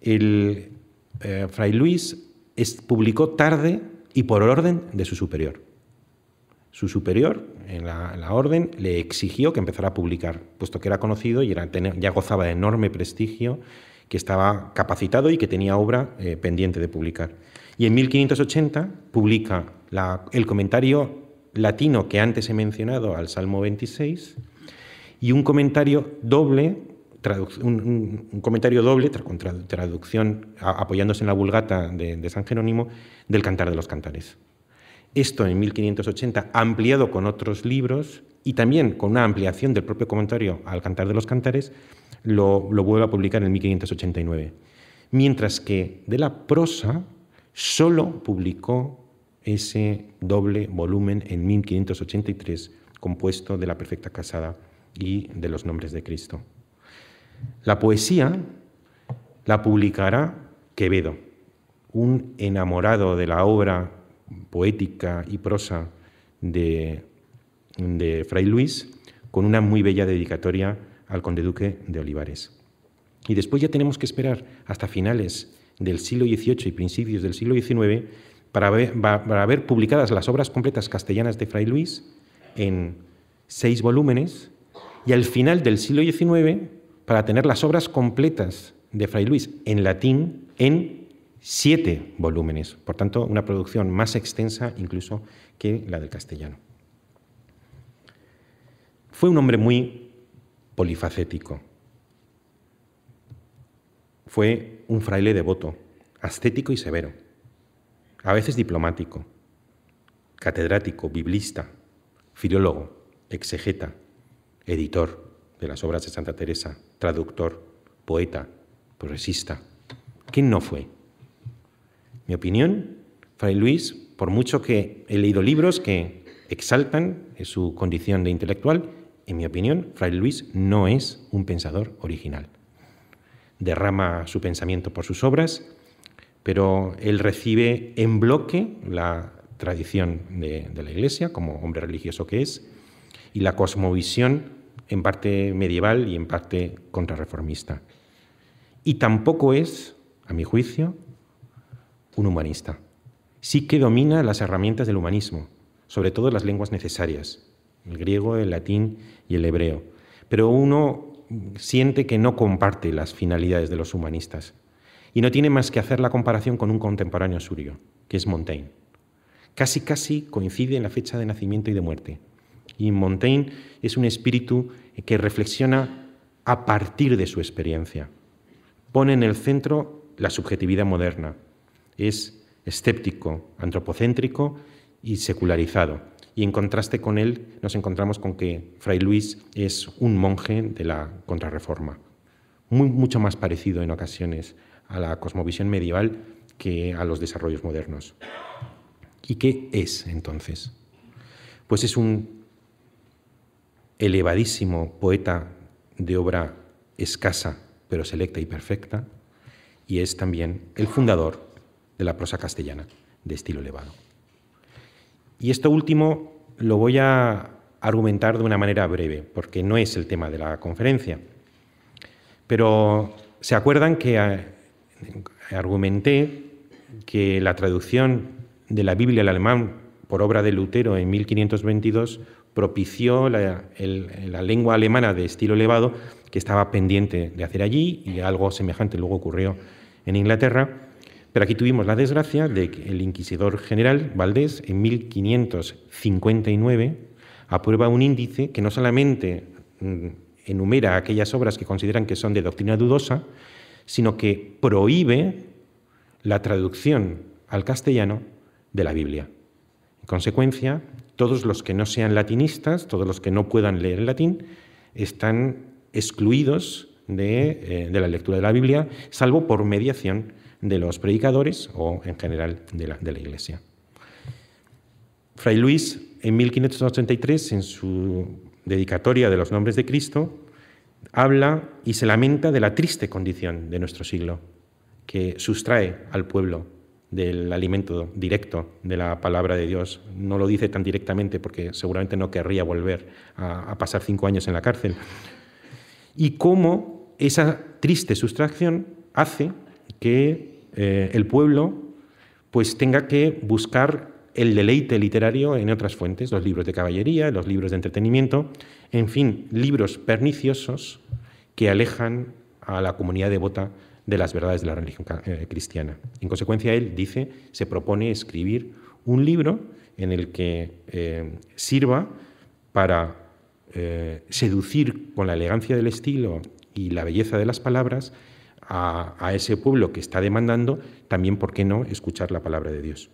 El eh, Fray Luis publicó tarde y por orden de su superior. Su superior en la, orden le exigió que empezara a publicar, puesto que era conocido y ya gozaba de enorme prestigio, que estaba capacitado y que tenía obra eh, pendiente de publicar. Y en 1580 publica el comentario latino que antes he mencionado al Salmo 26 y un comentario doble, un, comentario doble con traducción apoyándose en la Vulgata de San Jerónimo del Cantar de los Cantares. Esto en 1580, ampliado con otros libros y también con una ampliación del propio comentario al Cantar de los Cantares, lo, vuelve a publicar en 1589. Mientras que de la prosa solo publicó ese doble volumen en 1583, compuesto de la perfecta casada y de los nombres de Cristo. La poesía la publicará Quevedo, un enamorado de la obra poética y prosa de, de Fray Luis, con una muy bella dedicatoria al conde duque de Olivares. Y después ya tenemos que esperar hasta finales del siglo XVIII y principios del siglo XIX para ver, para ver publicadas las obras completas castellanas de Fray Luis en seis volúmenes y al final del siglo XIX para tener las obras completas de Fray Luis en latín en siete volúmenes, por tanto una producción más extensa incluso que la del castellano. Fue un hombre muy polifacético. Fue un fraile devoto, ascético y severo, a veces diplomático, catedrático, biblista, filólogo, exegeta, editor de las obras de Santa Teresa, traductor, poeta, progresista. ¿Quién no fue? mi opinión, Fray Luis, por mucho que he leído libros que exaltan su condición de intelectual, en mi opinión, Fray Luis no es un pensador original. Derrama su pensamiento por sus obras, pero él recibe en bloque la tradición de, de la Iglesia, como hombre religioso que es, y la cosmovisión en parte medieval y en parte contrarreformista. Y tampoco es, a mi juicio, un humanista. Sí que domina las herramientas del humanismo, sobre todo las lenguas necesarias, el griego, el latín y el hebreo. Pero uno siente que no comparte las finalidades de los humanistas y no tiene más que hacer la comparación con un contemporáneo suyo, que es Montaigne. Casi, casi coincide en la fecha de nacimiento y de muerte. Y Montaigne es un espíritu que reflexiona a partir de su experiencia. Pone en el centro la subjetividad moderna, es escéptico, antropocéntrico y secularizado. Y en contraste con él nos encontramos con que Fray Luis es un monje de la contrarreforma, mucho más parecido en ocasiones a la cosmovisión medieval que a los desarrollos modernos. ¿Y qué es entonces? Pues es un elevadísimo poeta de obra escasa, pero selecta y perfecta, y es también el fundador de la prosa castellana de estilo elevado. Y esto último lo voy a argumentar de una manera breve, porque no es el tema de la conferencia. Pero se acuerdan que ah, argumenté que la traducción de la Biblia al alemán por obra de Lutero en 1522 propició la, lengua alemana de estilo elevado que estaba pendiente de hacer allí y algo semejante luego ocurrió en Inglaterra. Pero aquí tuvimos la desgracia de que el inquisidor general Valdés, en 1559, aprueba un índice que no solamente mm, enumera aquellas obras que consideran que son de doctrina dudosa, sino que prohíbe la traducción al castellano de la Biblia. En consecuencia, todos los que no sean latinistas, todos los que no puedan leer el latín, están excluidos de, eh, de la lectura de la Biblia, salvo por mediación de los predicadores o en general de la, Iglesia. Fray Luis, en 1583, en su dedicatoria de los nombres de Cristo, habla y se lamenta de la triste condición de nuestro siglo, que sustrae al pueblo del alimento directo de la palabra de Dios. No lo dice tan directamente porque seguramente no querría volver a, a pasar cinco años en la cárcel. Y cómo esa triste sustracción hace que eh, el pueblo, pues tenga que buscar el deleite literario en otras fuentes, los libros de caballería, los libros de entretenimiento, en fin, libros perniciosos que alejan a la comunidad devota de las verdades de la religión eh, cristiana. En consecuencia, él dice, se propone escribir un libro en el que eh, sirva para seducir con la elegancia del estilo y la belleza de las palabras a, ese pueblo que está demandando, también, ¿por qué no?, escuchar la palabra de Dios.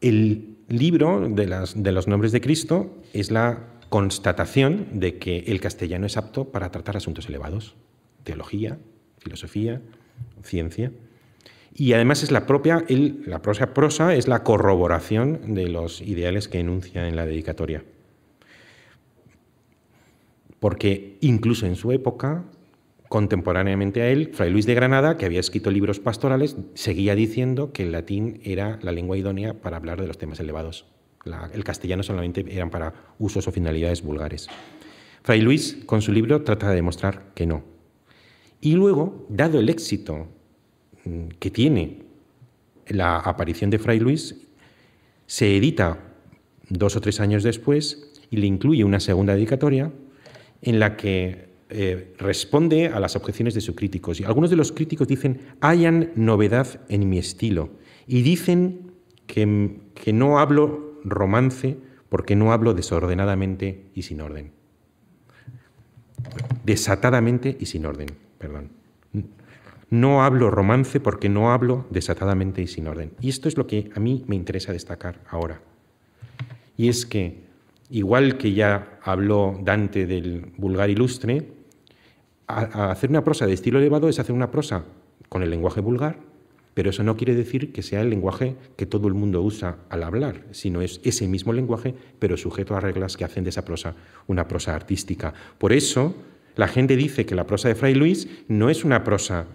El libro de, los nombres de Cristo es la constatación de que el castellano es apto para tratar asuntos elevados, teología, filosofía, ciencia. Y además es la propia, la prosa, prosa es la corroboración de los ideales que enuncia en la dedicatoria. Porque incluso en su época Contemporáneamente a él, Fray Luis de Granada, que había escrito libros pastorales, seguía diciendo que el latín era la lengua idónea para hablar de los temas elevados. el castellano solamente eran para usos o finalidades vulgares. Fray Luis, con su libro, trata de demostrar que no. Y luego, dado el éxito mm, que tiene la aparición de Fray Luis, se edita dos o tres años después y le incluye una segunda dedicatoria en la que eh, responde a las objeciones de sus críticos. Y algunos de los críticos dicen, hayan novedad en mi estilo. Y dicen que, que no hablo romance porque no hablo desordenadamente y sin orden. Desatadamente y sin orden, perdón. No hablo romance porque no hablo desatadamente y sin orden. Y esto es lo que a mí me interesa destacar ahora. Y es que, igual que ya habló Dante del vulgar ilustre, hacer una prosa de estilo elevado es hacer una prosa con el lenguaje vulgar, pero eso no quiere decir que sea el lenguaje que todo el mundo usa al hablar, sino es ese mismo lenguaje, pero sujeto a reglas que hacen de esa prosa una prosa artística. Por eso la gente dice que la prosa de Fray Luis no es una prosa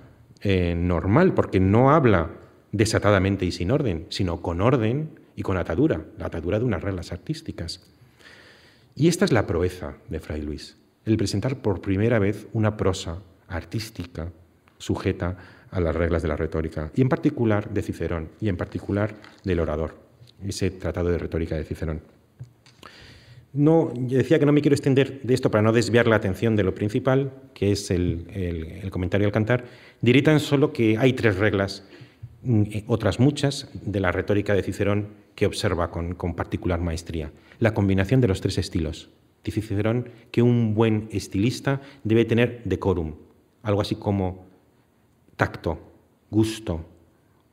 eh, normal, porque no habla desatadamente y sin orden, sino con orden y con atadura, la atadura de unas reglas artísticas. Y esta es la proeza de Fray Luis el presentar por primera vez una prosa artística sujeta a las reglas de la retórica, y en particular de Cicerón, y en particular del orador, ese tratado de retórica de Cicerón. No, yo decía que no me quiero extender de esto para no desviar la atención de lo principal, que es el, comentario al cantar. Diré tan solo que hay tres reglas, mm, eh, otras muchas, de la retórica de Cicerón que observa con, con particular maestría. La combinación de los tres estilos, dice Cicerón, que un buen estilista debe tener decorum, algo así como tacto, gusto,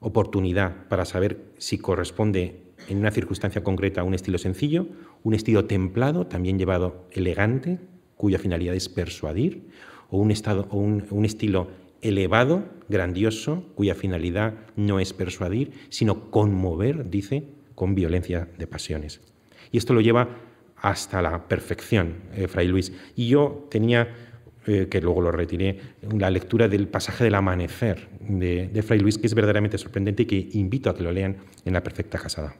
oportunidad para saber si corresponde en una circunstancia concreta un estilo sencillo, un estilo templado, también llevado elegante, cuya finalidad es persuadir, o un, un estilo elevado, grandioso, cuya finalidad no es persuadir, sino conmover, dice, con violencia de pasiones. Y esto lo lleva hasta la perfección, de eh, Fray Luis. Y yo tenía, eh, que luego lo retiré, la lectura del pasaje del amanecer de, Fray Luis, que es verdaderamente sorprendente y que invito a que lo lean en La Perfecta Casada.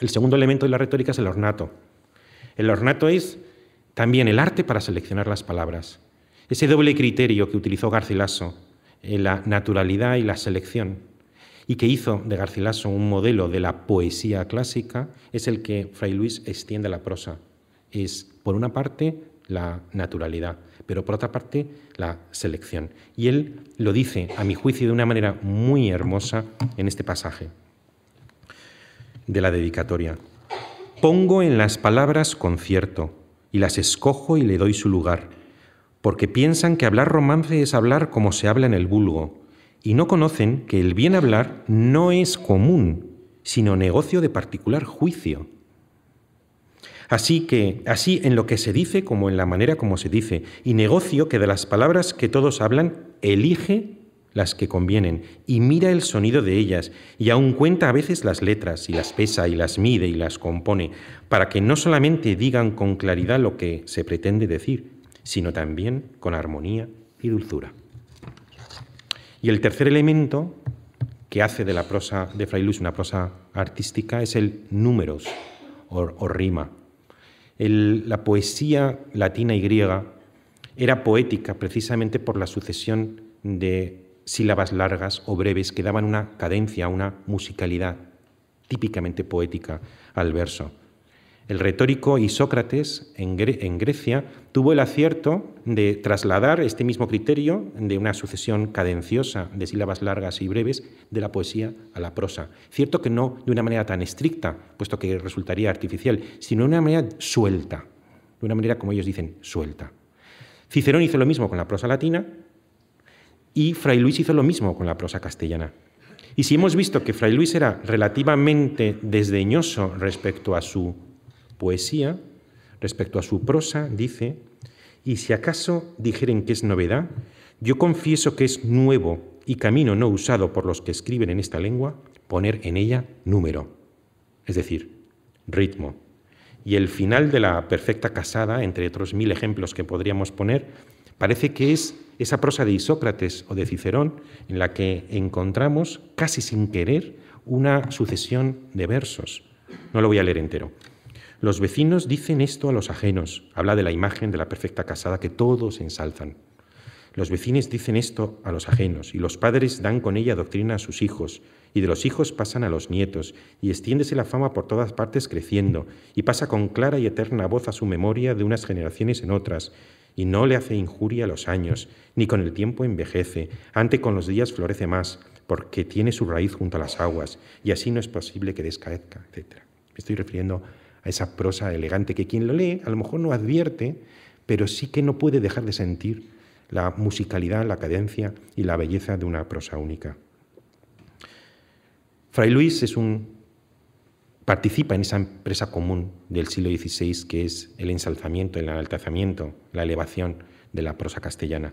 El segundo elemento de la retórica es el ornato. El ornato es también el arte para seleccionar las palabras. Ese doble criterio que utilizó Garcilaso, en la naturalidad y la selección y que hizo de Garcilaso un modelo de la poesía clásica, es el que Fray Luis extiende a la prosa. Es, por una parte, la naturalidad, pero por otra parte, la selección. Y él lo dice, a mi juicio, de una manera muy hermosa en este pasaje de la dedicatoria. Pongo en las palabras concierto y las escojo y le doy su lugar, porque piensan que hablar romance es hablar como se habla en el vulgo, y no conocen que el bien hablar no es común, sino negocio de particular juicio. Así que, así en lo que se dice como en la manera como se dice, y negocio que de las palabras que todos hablan, elige las que convienen y mira el sonido de ellas, y aún cuenta a veces las letras, y las pesa, y las mide, y las compone, para que no solamente digan con claridad lo que se pretende decir, sino también con armonía y dulzura. Y el tercer elemento que hace de la prosa de Fray Luis una prosa artística es el números o, rima. la poesía latina y griega era poética precisamente por la sucesión de sílabas largas o breves que daban una cadencia, una musicalidad típicamente poética al verso. El retórico Isócrates en, en Grecia tuvo el acierto de trasladar este mismo criterio de una sucesión cadenciosa de sílabas largas y breves de la poesía a la prosa. Cierto que no de una manera tan estricta, puesto que resultaría artificial, sino de una manera suelta, de una manera como ellos dicen, suelta. Cicerón hizo lo mismo con la prosa latina y Fray Luis hizo lo mismo con la prosa castellana. Y si hemos visto que Fray Luis era relativamente desdeñoso respecto a su poesía, respecto a su prosa, dice, y si acaso dijeren que es novedad, yo confieso que es nuevo y camino no usado por los que escriben en esta lengua, poner en ella número, es decir, ritmo. Y el final de la perfecta casada, entre otros mil ejemplos que podríamos poner, parece que es esa prosa de Isócrates o de Cicerón en la que encontramos, casi sin querer, una sucesión de versos. No lo voy a leer entero. Los vecinos dicen esto a los ajenos. Habla de la imagen de la perfecta casada que todos ensalzan. Los vecinos dicen esto a los ajenos, y los padres dan con ella doctrina a sus hijos, y de los hijos pasan a los nietos, y extiéndese la fama por todas partes creciendo, y pasa con clara y eterna voz a su memoria de unas generaciones en otras, y no le hace injuria a los años, ni con el tiempo envejece, ante con los días florece más, porque tiene su raíz junto a las aguas, y así no es posible que descaezca, etc. Me estoy refiriendo a esa prosa elegante que quien lo lee a lo mejor no advierte, pero sí que no puede dejar de sentir la musicalidad, la cadencia y la belleza de una prosa única. Fray Luis es un, participa en esa empresa común del siglo XVI que es el ensalzamiento, el enaltazamiento, la elevación de la prosa castellana.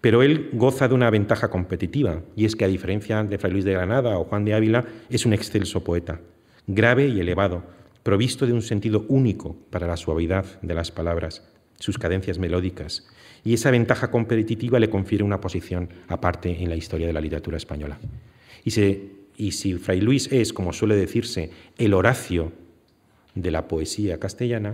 Pero él goza de una ventaja competitiva, y es que a diferencia de Fray Luis de Granada o Juan de Ávila, es un excelso poeta, grave y elevado, provisto de un sentido único para la suavidad de las palabras, sus cadencias melódicas, y esa ventaja competitiva le confiere una posición aparte en la historia de la literatura española. Y, se, y si Fray Luis es, como suele decirse, el Horacio de la poesía castellana,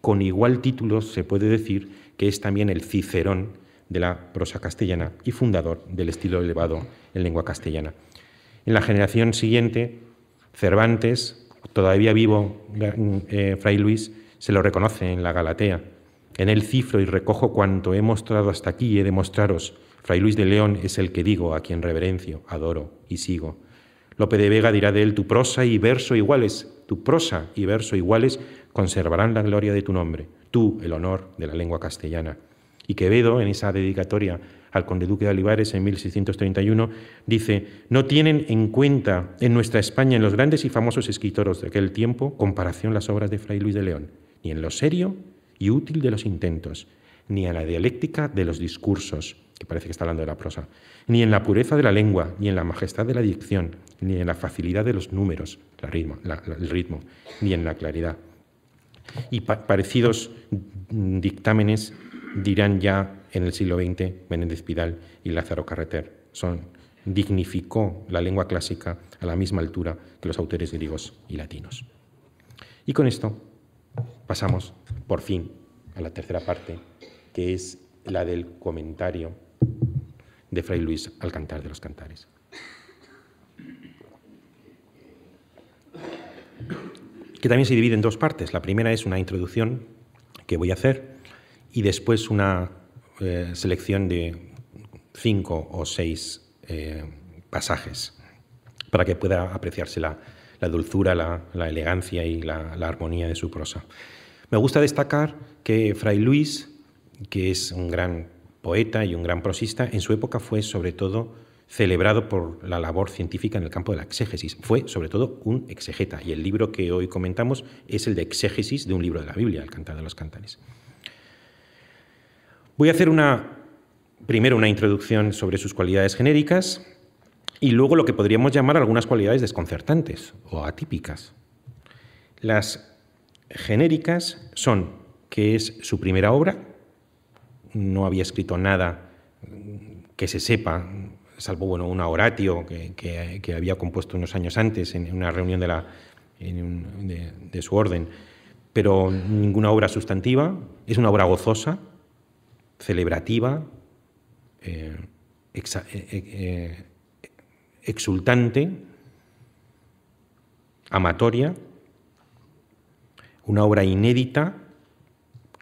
con igual título se puede decir que es también el Cicerón de la prosa castellana y fundador del estilo elevado en lengua castellana. En la generación siguiente, Cervantes, todavía vivo, eh, Fray Luis, se lo reconoce en la Galatea. En él cifro y recojo cuanto he mostrado hasta aquí y he de mostraros. Fray Luis de León es el que digo, a quien reverencio, adoro y sigo. Lope de Vega dirá de él, tu prosa y verso iguales, tu prosa y verso iguales conservarán la gloria de tu nombre, tú el honor de la lengua castellana. Y Quevedo, en esa dedicatoria al conde duque de Olivares en 1631, dice, no tienen en cuenta en nuestra España, en los grandes y famosos escritores de aquel tiempo, comparación las obras de Fray Luis de León, ni en lo serio y útil de los intentos, ni en la dialéctica de los discursos, que parece que está hablando de la prosa, ni en la pureza de la lengua, ni en la majestad de la dicción, ni en la facilidad de los números, ritmo, el ritmo, ni en la claridad. Y parecidos dictámenes dirán ya en el siglo XX Menéndez Pidal y Lázaro Carreter. Son, dignificó la lengua clásica a la misma altura que los autores griegos y latinos. Y con esto pasamos, por fin, a la tercera parte, que es la del comentario de Fray Luis al Cantar de los Cantares. Que también se divide en dos partes. La primera es una introducción que voy a hacer y después una eh, selección de cinco o seis eh, pasajes para que pueda apreciarse la, dulzura, la, elegancia y la, la, armonía de su prosa. Me gusta destacar que Fray Luis, que es un gran poeta y un gran prosista, en su época fue sobre todo celebrado por la labor científica en el campo de la exégesis. Fue sobre todo un exegeta y el libro que hoy comentamos es el de exégesis de un libro de la Biblia, el Cantar de los Cantares. Voy a hacer una, primero una introducción sobre sus cualidades genéricas y luego lo que podríamos llamar algunas cualidades desconcertantes o atípicas. Las genéricas son que es su primera obra, no había escrito nada que se sepa, salvo bueno, una oratio que, había compuesto unos años antes en una reunión de, la, de su orden, pero ninguna obra sustantiva, es una obra gozosa, celebrativa, eh, eh, eh, exultante, amatoria, una obra inédita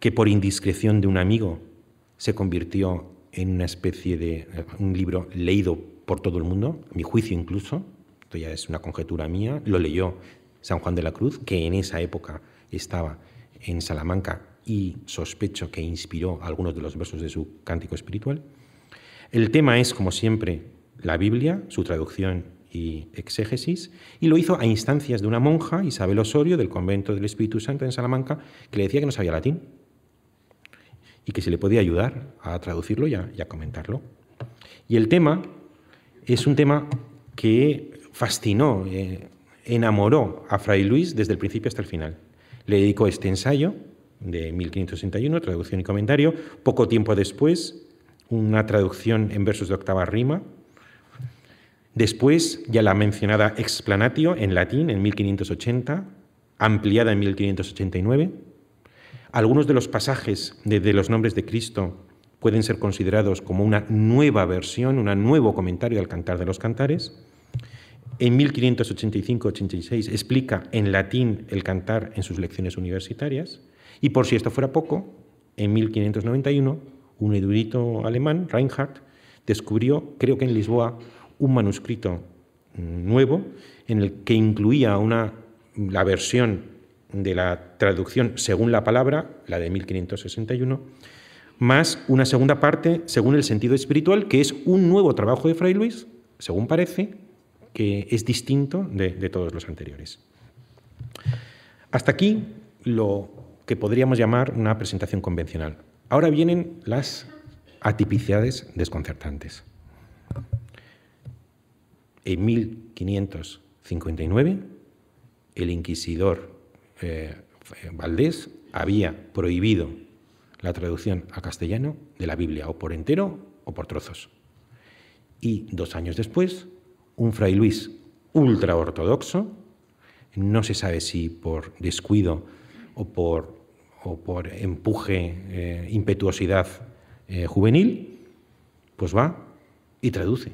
que por indiscreción de un amigo se convirtió en una especie de un libro leído por todo el mundo, a mi juicio incluso, esto ya es una conjetura mía, lo leyó San Juan de la Cruz, que en esa época estaba en Salamanca y sospecho que inspiró algunos de los versos de su cántico espiritual. El tema es, como siempre, la Biblia, su traducción y exégesis, y lo hizo a instancias de una monja, Isabel Osorio, del convento del Espíritu Santo en Salamanca, que le decía que no sabía latín y que se le podía ayudar a traducirlo y a, comentarlo. Y el tema es un tema que fascinó, eh, enamoró a Fray Luis desde el principio hasta el final. Le dedicó este ensayo, de 1561, traducción y comentario. Poco tiempo después, una traducción en versos de octava rima. Después, ya la mencionada Explanatio en latín en 1580, ampliada en 1589. Algunos de los pasajes de, los nombres de Cristo pueden ser considerados como una nueva versión, un nuevo comentario al Cantar de los Cantares. En 1585-86 explica en latín el cantar en sus lecciones universitarias. Y por si esto fuera poco, en 1591, un erudito alemán, Reinhardt, descubrió, creo que en Lisboa, un manuscrito nuevo en el que incluía una, la versión de la traducción según la palabra, la de 1561, más una segunda parte según el sentido espiritual, que es un nuevo trabajo de Fray Luis, según parece, que es distinto de, de todos los anteriores. Hasta aquí lo que podríamos llamar una presentación convencional. Ahora vienen las atipicidades desconcertantes. En 1559, el inquisidor eh, Valdés había prohibido la traducción a castellano de la Biblia, o por entero o por trozos. Y dos años después, un fray Luis ultraortodoxo, no se sabe si por descuido o por, empuje, eh, impetuosidad eh, juvenil, pues va y traduce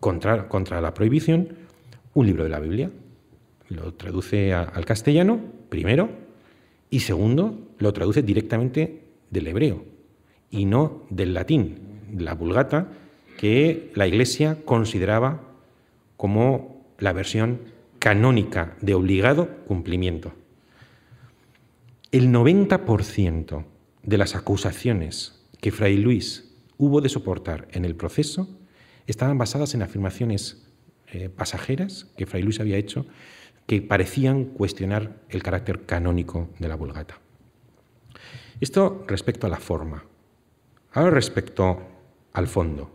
contra, la prohibición un libro de la Biblia. Lo traduce al castellano, primero, y segundo, lo traduce directamente del hebreo y no del latín, la vulgata, que la Iglesia consideraba como la versión canónica de obligado cumplimiento. El 90% de las acusaciones que Fray Luis hubo de soportar en el proceso estaban basadas en afirmaciones eh, pasajeras que Fray Luis había hecho que parecían cuestionar el carácter canónico de la Vulgata. Esto respecto a la forma. Ahora respecto al fondo.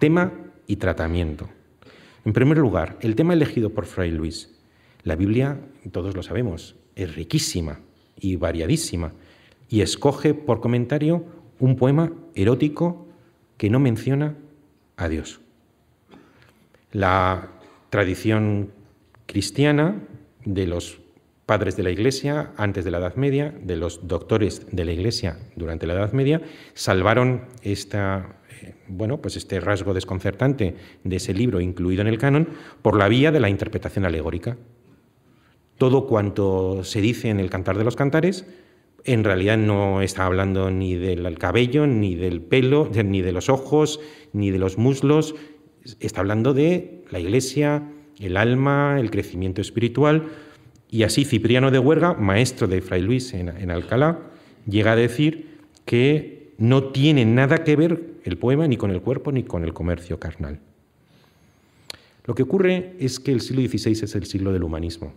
Tema y tratamiento. En primer lugar, el tema elegido por Fray Luis. La Biblia, todos lo sabemos, es riquísima y variadísima, y escoge por comentario un poema erótico que no menciona a Dios. La tradición cristiana de los padres de la Iglesia antes de la Edad Media, de los doctores de la Iglesia durante la Edad Media, salvaron esta, eh, bueno, pues este rasgo desconcertante de ese libro incluido en el canon por la vía de la interpretación alegórica todo cuanto se dice en el Cantar de los Cantares en realidad no está hablando ni del cabello, ni del pelo, [laughs] ni de los ojos, ni de los muslos, está hablando de la iglesia, el alma, el crecimiento espiritual. Y así Cipriano de Huerga, maestro de Fray Luis en, en Alcalá, llega a decir que no tiene nada que ver el poema ni con el cuerpo ni con el comercio carnal. Lo que ocurre es que el siglo XVI es el siglo del humanismo.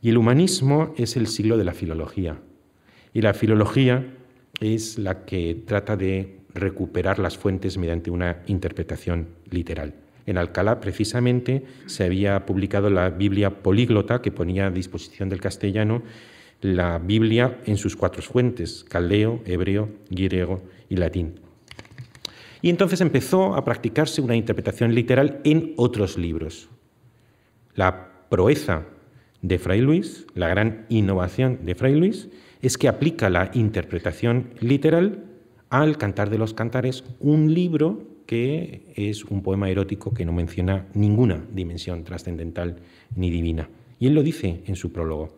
Y el humanismo es el siglo de la filología. Y la filología es la que trata de recuperar las fuentes mediante una interpretación literal. En Alcalá, precisamente, se había publicado la Biblia políglota que ponía a disposición del castellano la Biblia en sus cuatro fuentes, caldeo, hebreo, griego y latín. Y entonces empezó a practicarse una interpretación literal en otros libros. La proeza de Fray Luis, la gran innovación de Fray Luis, es que aplica la interpretación literal al Cantar de los Cantares, un libro que es un poema erótico que no menciona ninguna dimensión trascendental ni divina. Y él lo dice en su prólogo.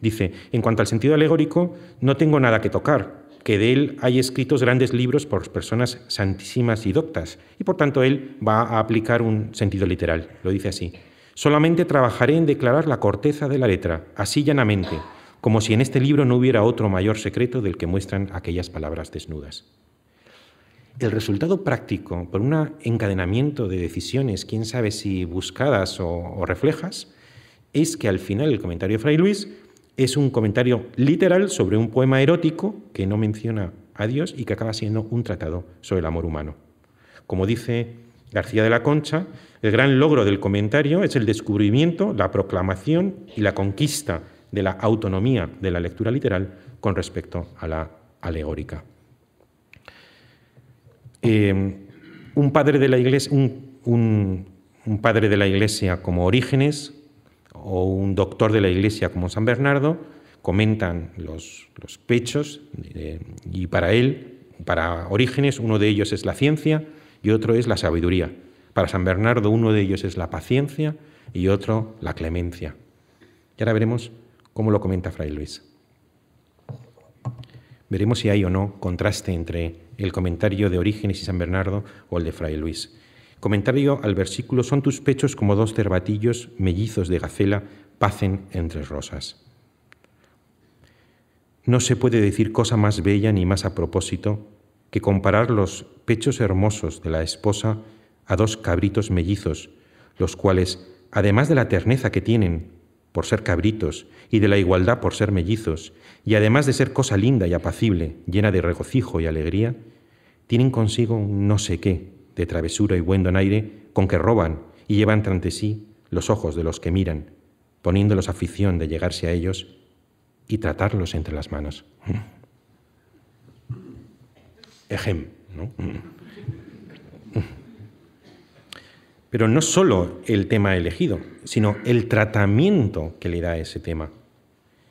Dice, en cuanto al sentido alegórico, no tengo nada que tocar, que de él hay escritos grandes libros por personas santísimas y doctas, y por tanto él va a aplicar un sentido literal. Lo dice así. Solamente trabajaré en declarar la corteza de la letra, así llanamente, como si en este libro no hubiera otro mayor secreto del que muestran aquellas palabras desnudas. El resultado práctico, por un encadenamiento de decisiones, quién sabe si buscadas o, reflejas, es que al final el comentario de Fray Luis es un comentario literal sobre un poema erótico que no menciona a Dios y que acaba siendo un tratado sobre el amor humano. Como dice García de la Concha, el gran logro del comentario es el descubrimiento, la proclamación y la conquista de la autonomía de la lectura literal con respecto a la alegórica. Em, un, padre de la iglesia, un, padre de la Iglesia como Orígenes o un doctor de la Iglesia como San Bernardo comentan los, pechos eh, y para él, para Orígenes, uno de ellos es la ciencia, y otro es la sabiduría. Para San Bernardo uno de ellos es la paciencia y otro la clemencia. Y ahora veremos cómo lo comenta Fray Luis. Veremos si hay o no contraste entre el comentario de Orígenes y San Bernardo o el de Fray Luis. Comentario al versículo, son tus pechos como dos cervatillos mellizos de gacela, pacen entre rosas. No se puede decir cosa más bella ni más a propósito que comparar los pechos hermosos de la esposa a dos cabritos mellizos, los cuales, además de la terneza que tienen por ser cabritos y de la igualdad por ser mellizos, y además de ser cosa linda y apacible, llena de regocijo y alegría, tienen consigo un no sé qué de travesura y buen donaire con que roban y llevan ante sí los ojos de los que miran, poniéndolos afición de llegarse a ellos y tratarlos entre las manos. Ejem. ¿no? Pero no solo el tema elegido, sino el tratamiento que le da a ese tema.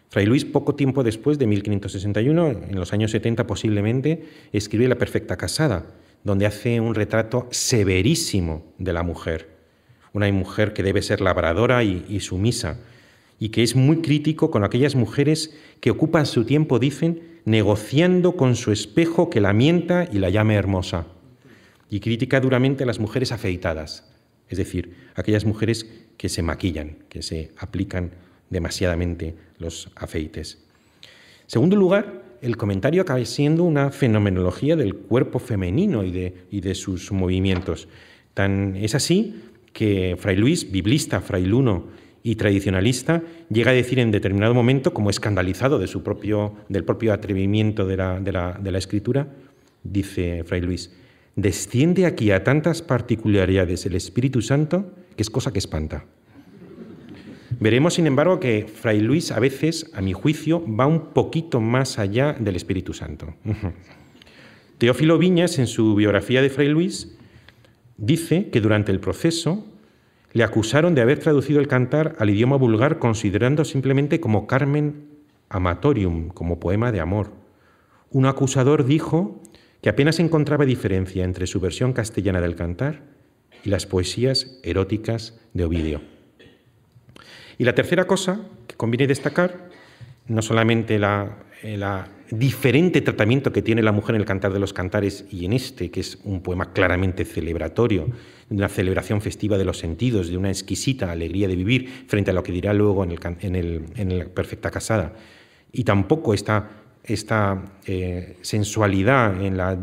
Fray Luis, poco tiempo después de 1561, en los años 70 posiblemente, escribe La Perfecta Casada, donde hace un retrato severísimo de la mujer. Una mujer que debe ser labradora y, y sumisa, y que es muy crítico con aquellas mujeres que ocupan su tiempo, dicen, negociando con su espejo que la mienta y la llame hermosa. Y critica duramente a las mujeres afeitadas, es decir, aquellas mujeres que se maquillan, que se aplican demasiadamente los afeites. Segundo lugar, el comentario acaba siendo una fenomenología del cuerpo femenino y de, y de sus movimientos. Tan es así que Fray Luis, biblista, Fray Luno, y tradicionalista, llega a decir en determinado momento, como escandalizado de su propio, del propio atrevimiento de la, de la escritura, dice Fray Luis, desciende aquí a tantas particularidades el Espíritu Santo que es cosa que espanta. Veremos, sin embargo, que Fray Luis a veces, a mi juicio, va un poquito más allá del Espíritu Santo. Teófilo Viñas, en su biografía de Fray Luis, dice que durante el proceso le acusaron de haber traducido el cantar al idioma vulgar considerando simplemente como Carmen Amatorium, como poema de amor. Un acusador dijo que apenas encontraba diferencia entre su versión castellana del cantar y las poesías eróticas de Ovidio. Y la tercera cosa que conviene destacar no solamente eh, la, diferente tratamiento que tiene la mujer en el Cantar de los Cantares y en este, que es un poema claramente celebratorio, una celebración festiva de los sentidos, de una exquisita alegría de vivir frente a lo que dirá luego en la Perfecta Casada. Y tampoco esta, esta eh, sensualidad en la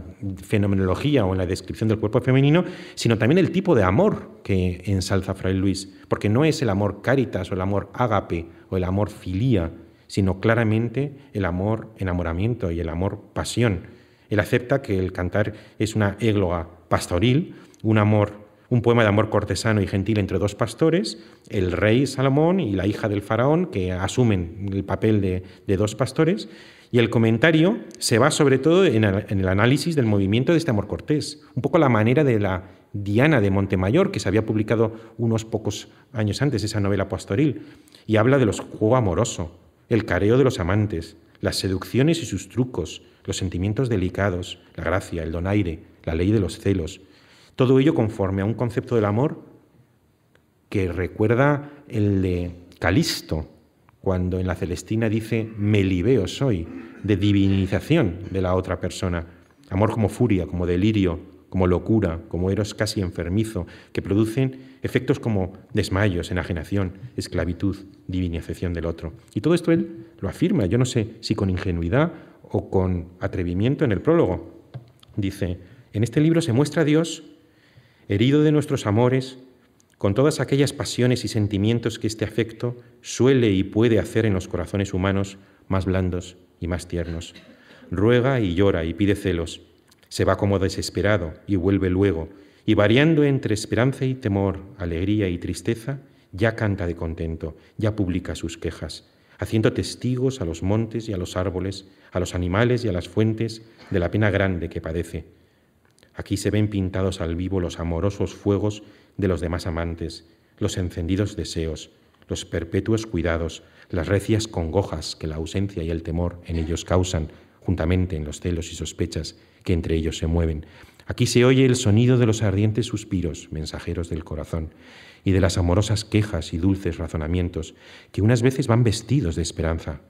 fenomenología o en la descripción del cuerpo femenino, sino también el tipo de amor que ensalza Fray Luis, porque no es el amor caritas o el amor ágape o el amor filía, sino claramente el amor enamoramiento y el amor pasión. Él acepta que el cantar es una égloga pastoril, un amor un poema de amor cortesano y gentil entre dos pastores, el rey Salomón y la hija del faraón, que asumen el papel de, dos pastores, y el comentario se va sobre todo en el, análisis del movimiento de este amor cortés, un poco la manera de la Diana de Montemayor, que se había publicado unos pocos años antes, esa novela pastoril, y habla de los juegos amorosos el careo de los amantes, las seducciones y sus trucos, los sentimientos delicados, la gracia, el donaire, la ley de los celos. Todo ello conforme a un concepto del amor que recuerda el de Calisto, cuando en la Celestina dice melibeo soy, de divinización de la otra persona. Amor como furia, como delirio, como locura, como eros casi enfermizo, que producen efectos como desmayos, enajenación, esclavitud, divinización del otro. Y todo esto él lo afirma, yo no sé si con ingenuidad o con atrevimiento en el prólogo. Dice, en este libro se muestra a Dios herido de nuestros amores, con todas aquellas pasiones y sentimientos que este afecto suele y puede hacer en los corazones humanos más blandos y más tiernos. Ruega y llora y pide celos, se va como desesperado y vuelve luego, y variando entre esperanza y temor, alegría y tristeza, ya canta de contento, ya publica sus quejas, haciendo testigos a los montes y a los árboles, a los animales y a las fuentes de la pena grande que padece. Aquí se ven pintados al vivo los amorosos fuegos de los demás amantes, los encendidos deseos, los perpetuos cuidados, las recias congojas que la ausencia y el temor en ellos causan, juntamente en los celos y sospechas que entre ellos se mueven. Aquí se oye el sonido de los ardientes suspiros, mensajeros del corazón, y de las amorosas quejas y dulces razonamientos, que unas veces van vestidos de esperanza,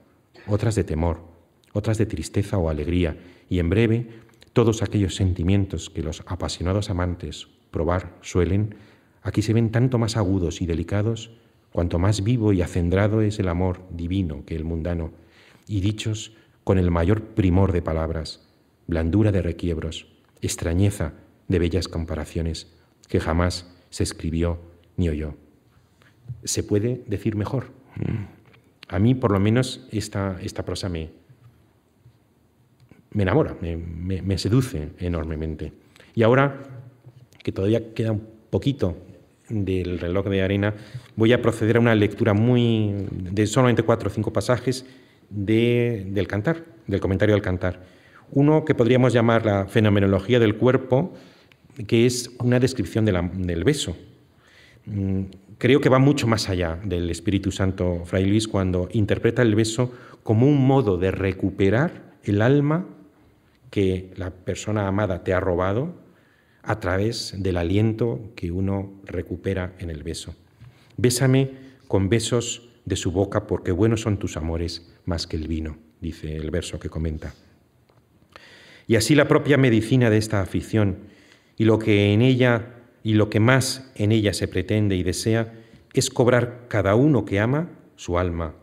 otras de temor, otras de tristeza o alegría, y en breve todos aquellos sentimientos que los apasionados amantes probar suelen, aquí se ven tanto más agudos y delicados, cuanto más vivo y acendrado es el amor divino que el mundano, y dichos con el mayor primor de palabras, blandura de requiebros, extrañeza de bellas comparaciones que jamás se escribió ni oyó. ¿Se puede decir mejor? A mí, por lo menos, esta, esta prosa me, me enamora, me, seduce enormemente. Y ahora, que todavía queda un poquito del reloj de arena, voy a proceder a una lectura muy de solamente cuatro o cinco pasajes del cantar, del comentario al cantar. Uno que podríamos llamar la fenomenología del cuerpo, que es una descripción del beso. Mm, creo que va mucho más allá del Espíritu Santo Fray Luis cuando interpreta el beso como un modo de recuperar el alma que la persona amada te ha robado a través del aliento que uno recupera en el beso. Bésame con besos de su boca porque buenos son tus amores más que el vino, dice el verso que comenta. Y así la propia medicina de esta afición y lo que en ella y lo que más en ella se pretende y desea es cobrar cada uno que ama su alma,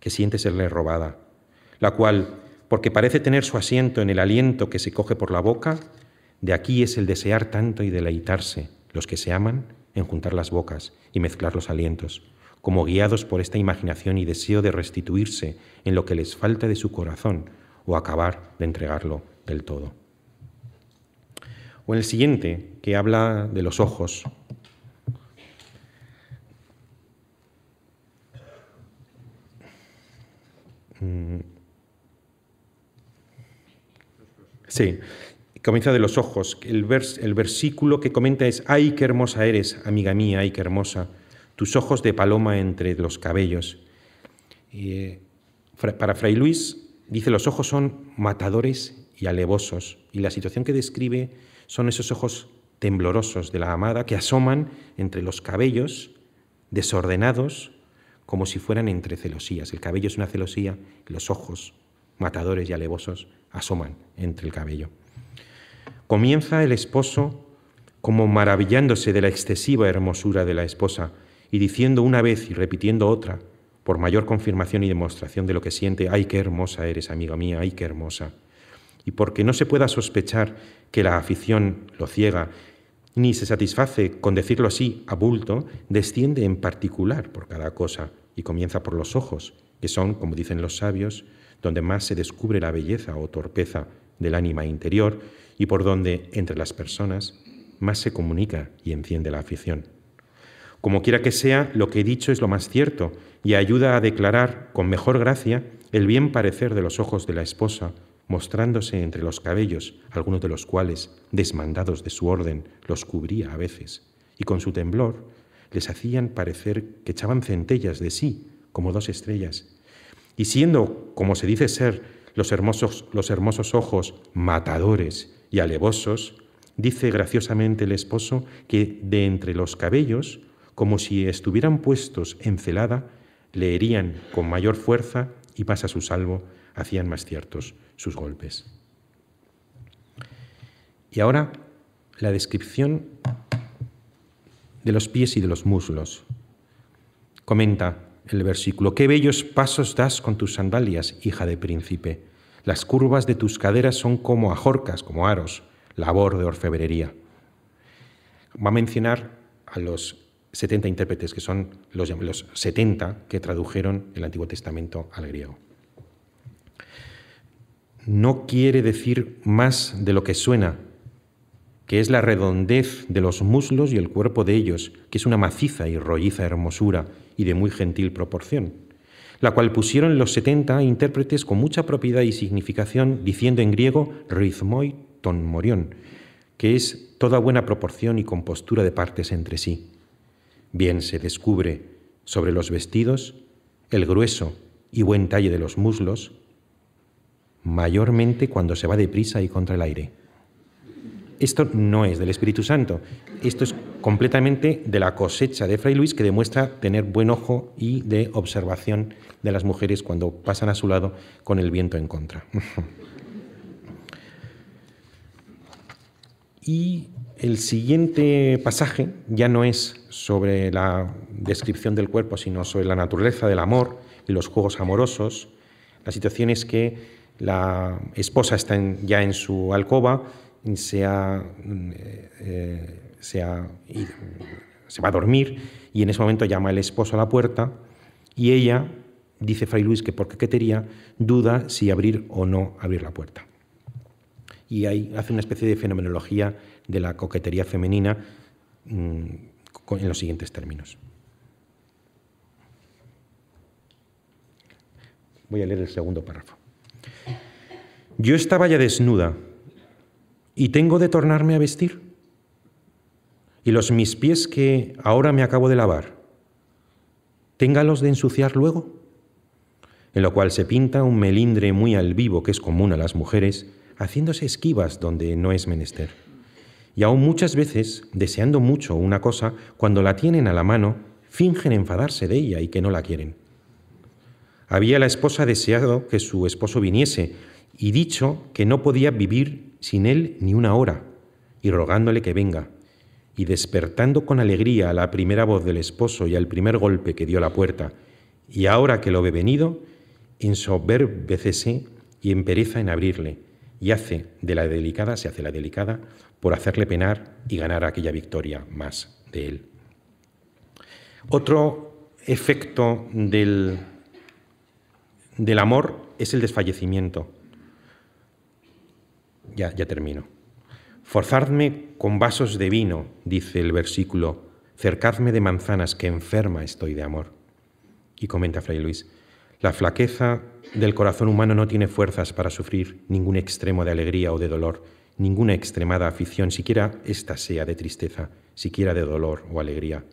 que siente serle robada, la cual, porque parece tener su asiento en el aliento que se coge por la boca, de aquí es el desear tanto y deleitarse los que se aman en juntar las bocas y mezclar los alientos como guiados por esta imaginación y deseo de restituirse en lo que les falta de su corazón o acabar de entregarlo del todo. O en el siguiente, que habla de los ojos. Mm. Sí, comienza de los ojos. El, versículo que comenta es, ay, qué hermosa eres, amiga mía, ay, qué hermosa tus ojos de paloma entre los cabellos. Eh, para Fray Luis, dice, los ojos son matadores y alevosos, y la situación que describe son esos ojos temblorosos de la amada que asoman entre los cabellos, desordenados, como si fueran entre celosías. El cabello es una celosía, los ojos matadores y alevosos asoman entre el cabello. Comienza el esposo como maravillándose de la excesiva hermosura de la esposa, y diciendo una vez y repitiendo otra, por mayor confirmación y demostración de lo que siente, ay, qué hermosa eres, amiga mía, ay, qué hermosa. Y porque no se pueda sospechar que la afición lo ciega, ni se satisface con decirlo así a bulto, desciende en particular por cada cosa y comienza por los ojos, que son, como dicen los sabios, donde más se descubre la belleza o torpeza del ánima interior y por donde, entre las personas, más se comunica y enciende la afición. Como quiera que sea, lo que he dicho es lo más cierto y ayuda a declarar con mejor gracia el bien parecer de los ojos de la esposa, mostrándose entre los cabellos, algunos de los cuales, desmandados de su orden, los cubría a veces, y con su temblor les hacían parecer que echaban centellas de sí, como dos estrellas. Y siendo, como se dice ser, los hermosos, los hermosos ojos matadores y alevosos, dice graciosamente el esposo que de entre los cabellos como si estuvieran puestos en celada, le herían con mayor fuerza y pasa su salvo, hacían más ciertos sus golpes. Y ahora la descripción de los pies y de los muslos. Comenta el versículo, qué bellos pasos das con tus sandalias, hija de príncipe. Las curvas de tus caderas son como ajorcas, como aros, labor de orfebrería. Va a mencionar a los 70 intérpretes, que son los, los 70 que tradujeron el Antiguo Testamento al griego. No quiere decir más de lo que suena, que es la redondez de los muslos y el cuerpo de ellos, que es una maciza y rolliza hermosura y de muy gentil proporción, la cual pusieron los 70 intérpretes con mucha propiedad y significación, diciendo en griego ritmoi ton morion que es toda buena proporción y compostura de partes entre sí. Bien se descubre sobre los vestidos el grueso y buen talle de los muslos, mayormente cuando se va deprisa y contra el aire. Esto no es del Espíritu Santo, esto es completamente de la cosecha de Fray Luis que demuestra tener buen ojo y de observación de las mujeres cuando pasan a su lado con el viento en contra. [laughs] y el siguiente pasaje ya no es sobre la descripción del cuerpo, sino sobre la naturaleza del amor y los juegos amorosos. La situación es que la esposa está ya en su alcoba, se, eh, eh, se, se va a dormir y en ese momento llama el esposo a la puerta y ella, dice Fray Luis que por coquetería, duda si abrir o no abrir la puerta. Y ahí hace una especie de fenomenología de la coquetería femenina mm, en los siguientes términos. Voy a leer el segundo párrafo. Yo estaba ya desnuda y tengo de tornarme a vestir. Y los mis pies que ahora me acabo de lavar, téngalos de ensuciar luego. En lo cual se pinta un melindre muy al vivo que es común a las mujeres, haciéndose esquivas donde no es menester y aún muchas veces, deseando mucho una cosa, cuando la tienen a la mano, fingen enfadarse de ella y que no la quieren. Había la esposa deseado que su esposo viniese y dicho que no podía vivir sin él ni una hora, y rogándole que venga, y despertando con alegría a la primera voz del esposo y al primer golpe que dio la puerta, y ahora que lo ve venido, ensoberbecese y empereza en abrirle, y hace de la delicada, se hace la delicada, por hacerle penar y ganar aquella victoria más de él. Otro efecto del, del amor es el desfallecimiento. Ya, ya termino. Forzadme con vasos de vino, dice el versículo, cercadme de manzanas, que enferma estoy de amor. Y comenta Fray Luis, la flaqueza del corazón humano no tiene fuerzas para sufrir ningún extremo de alegría o de dolor, ninguna extremada afición, siquiera esta sea de tristeza, siquiera de dolor o alegría.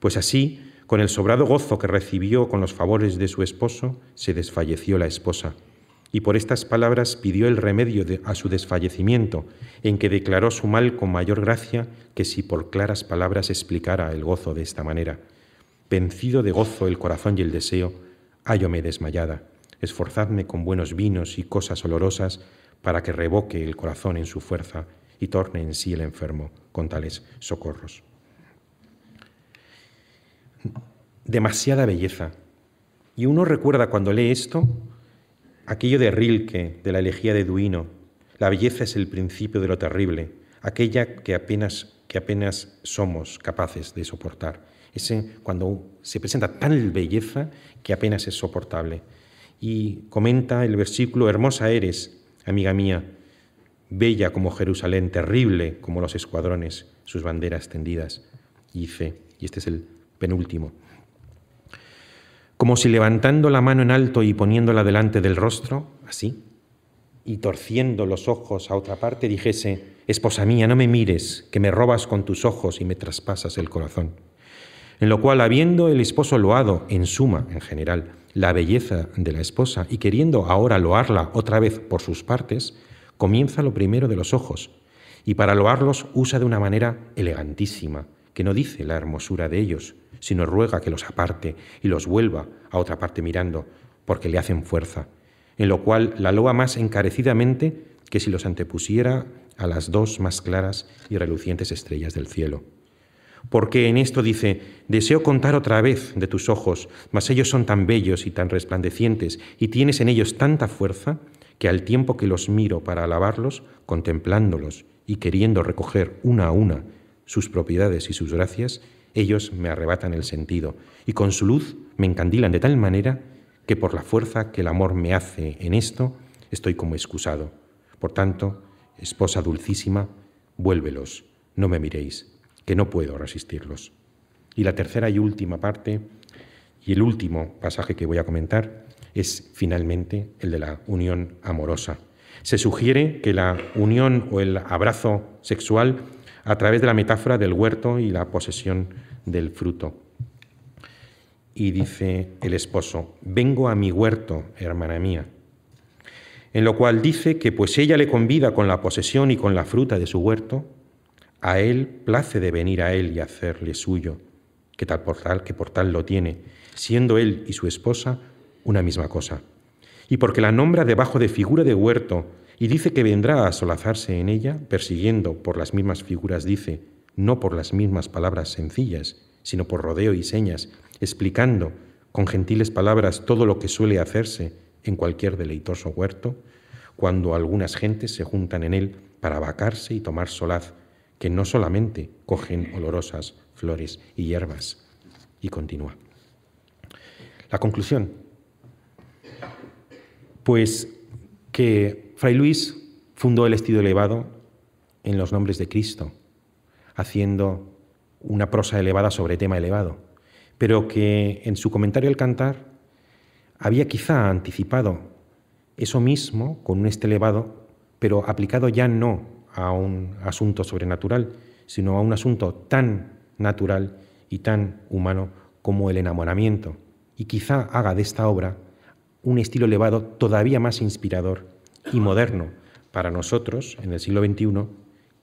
Pues así, con el sobrado gozo que recibió con los favores de su esposo, se desfalleció la esposa. Y por estas palabras pidió el remedio a su desfallecimiento, en que declaró su mal con mayor gracia que si por claras palabras explicara el gozo de esta manera. Vencido de gozo el corazón y el deseo, hállome desmayada. Esforzadme con buenos vinos y cosas olorosas para que revoque el corazón en su fuerza y torne en sí el enfermo con tales socorros. Demasiada belleza. Y uno recuerda cuando lee esto aquello de Rilke, de la elegía de Duino, la belleza es el principio de lo terrible, aquella que apenas, que apenas somos capaces de soportar. Ese, cuando se presenta tal belleza que apenas es soportable. Y comenta el versículo, hermosa eres, Amiga mía, bella como Jerusalén, terrible como los escuadrones, sus banderas tendidas. Y fe, y este es el penúltimo. Como si levantando la mano en alto y poniéndola delante del rostro, así, y torciendo los ojos a otra parte, dijese, Esposa mía, no me mires, que me robas con tus ojos y me traspasas el corazón. En lo cual, habiendo el esposo loado, en suma, en general, la belleza de la esposa y queriendo ahora loarla otra vez por sus partes, comienza lo primero de los ojos y para loarlos usa de una manera elegantísima, que no dice la hermosura de ellos, sino ruega que los aparte y los vuelva a otra parte mirando, porque le hacen fuerza, en lo cual la loa más encarecidamente que si los antepusiera a las dos más claras y relucientes estrellas del cielo porque en esto dice, deseo contar otra vez de tus ojos, mas ellos son tan bellos y tan resplandecientes, y tienes en ellos tanta fuerza, que al tiempo que los miro para alabarlos, contemplándolos y queriendo recoger una a una sus propiedades y sus gracias, ellos me arrebatan el sentido, y con su luz me encandilan de tal manera que por la fuerza que el amor me hace en esto, estoy como excusado. Por tanto, esposa dulcísima, vuélvelos, no me miréis, que no puedo resistirlos. Y la tercera y última parte, y el último pasaje que voy a comentar, es finalmente el de la unión amorosa. Se sugiere que la unión o el abrazo sexual a través de la metáfora del huerto y la posesión del fruto. Y dice el esposo, vengo a mi huerto, hermana mía. En lo cual dice que pues ella le convida con la posesión y con la fruta de su huerto, a Él place de venir a Él y hacerle suyo, que tal por tal, que por tal lo tiene, siendo Él y su esposa una misma cosa. Y porque la nombra debajo de figura de huerto y dice que vendrá a solazarse en ella, persiguiendo por las mismas figuras, dice, no por las mismas palabras sencillas, sino por rodeo y señas, explicando con gentiles palabras todo lo que suele hacerse en cualquier deleitoso huerto, cuando algunas gentes se juntan en él para vacarse y tomar solaz, que no solamente cogen olorosas flores y hierbas. Y continúa. La conclusión. Pues que Fray Luis fundó el estilo elevado en los nombres de Cristo, haciendo una prosa elevada sobre tema elevado, pero que en su comentario al cantar había quizá anticipado eso mismo con un este elevado, pero aplicado ya no a un asunto sobrenatural, sino a un asunto tan natural y tan humano como el enamoramiento. Y quizá haga de esta obra un estilo elevado todavía más inspirador y moderno para nosotros en el siglo XXI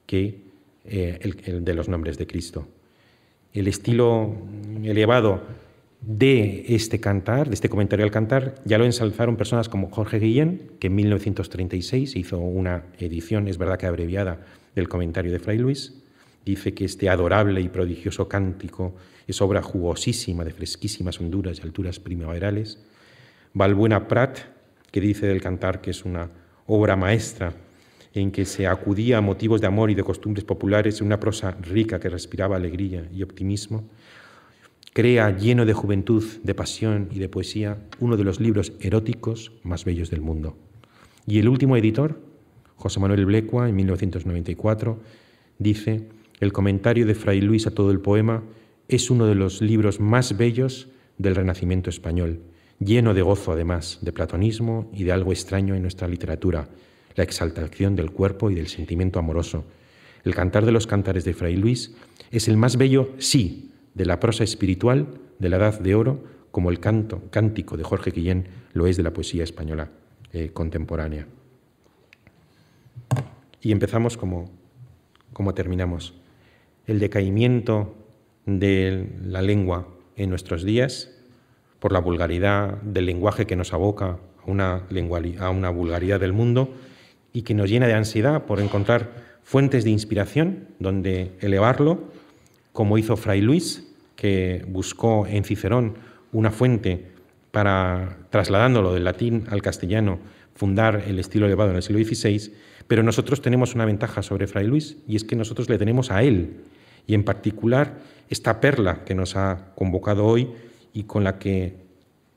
que eh, el de los nombres de Cristo. El estilo elevado de este cantar, de este comentario al cantar, ya lo ensalzaron personas como Jorge Guillén, que en 1936 hizo una edición, es verdad que abreviada, del comentario de Fray Luis. Dice que este adorable y prodigioso cántico es obra jugosísima de fresquísimas honduras y alturas primaverales. Valbuena Prat, que dice del cantar que es una obra maestra en que se acudía a motivos de amor y de costumbres populares en una prosa rica que respiraba alegría y optimismo crea, lleno de juventud, de pasión y de poesía, uno de los libros eróticos más bellos del mundo. Y el último editor, José Manuel Blecua, en 1994, dice, el comentario de Fray Luis a todo el poema es uno de los libros más bellos del Renacimiento español, lleno de gozo además, de platonismo y de algo extraño en nuestra literatura, la exaltación del cuerpo y del sentimiento amoroso. El cantar de los cantares de Fray Luis es el más bello, sí, de la prosa espiritual de la Edad de Oro, como el canto, cántico de Jorge Guillén lo es de la poesía española eh, contemporánea. Y empezamos como, terminamos. El decaimiento de la lengua en nuestros días, por la vulgaridad del lenguaje que nos aboca a una, a una vulgaridad del mundo y que nos llena de ansiedad por encontrar fuentes de inspiración donde elevarlo como hizo Fray Luis, que buscó en Cicerón una fuente para, trasladándolo del latín al castellano, fundar el estilo elevado en el siglo XVI, pero nosotros tenemos una ventaja sobre Fray Luis y es que nosotros le tenemos a él y en particular esta perla que nos ha convocado hoy y con la que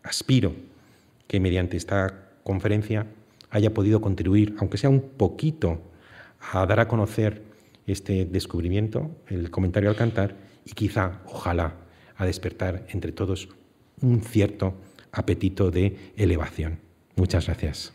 aspiro que mediante esta conferencia haya podido contribuir, aunque sea un poquito, a dar a conocer este descubrimiento, el comentario al cantar, y quizá, ojalá, a despertar entre todos un cierto apetito de elevación. Muchas gracias.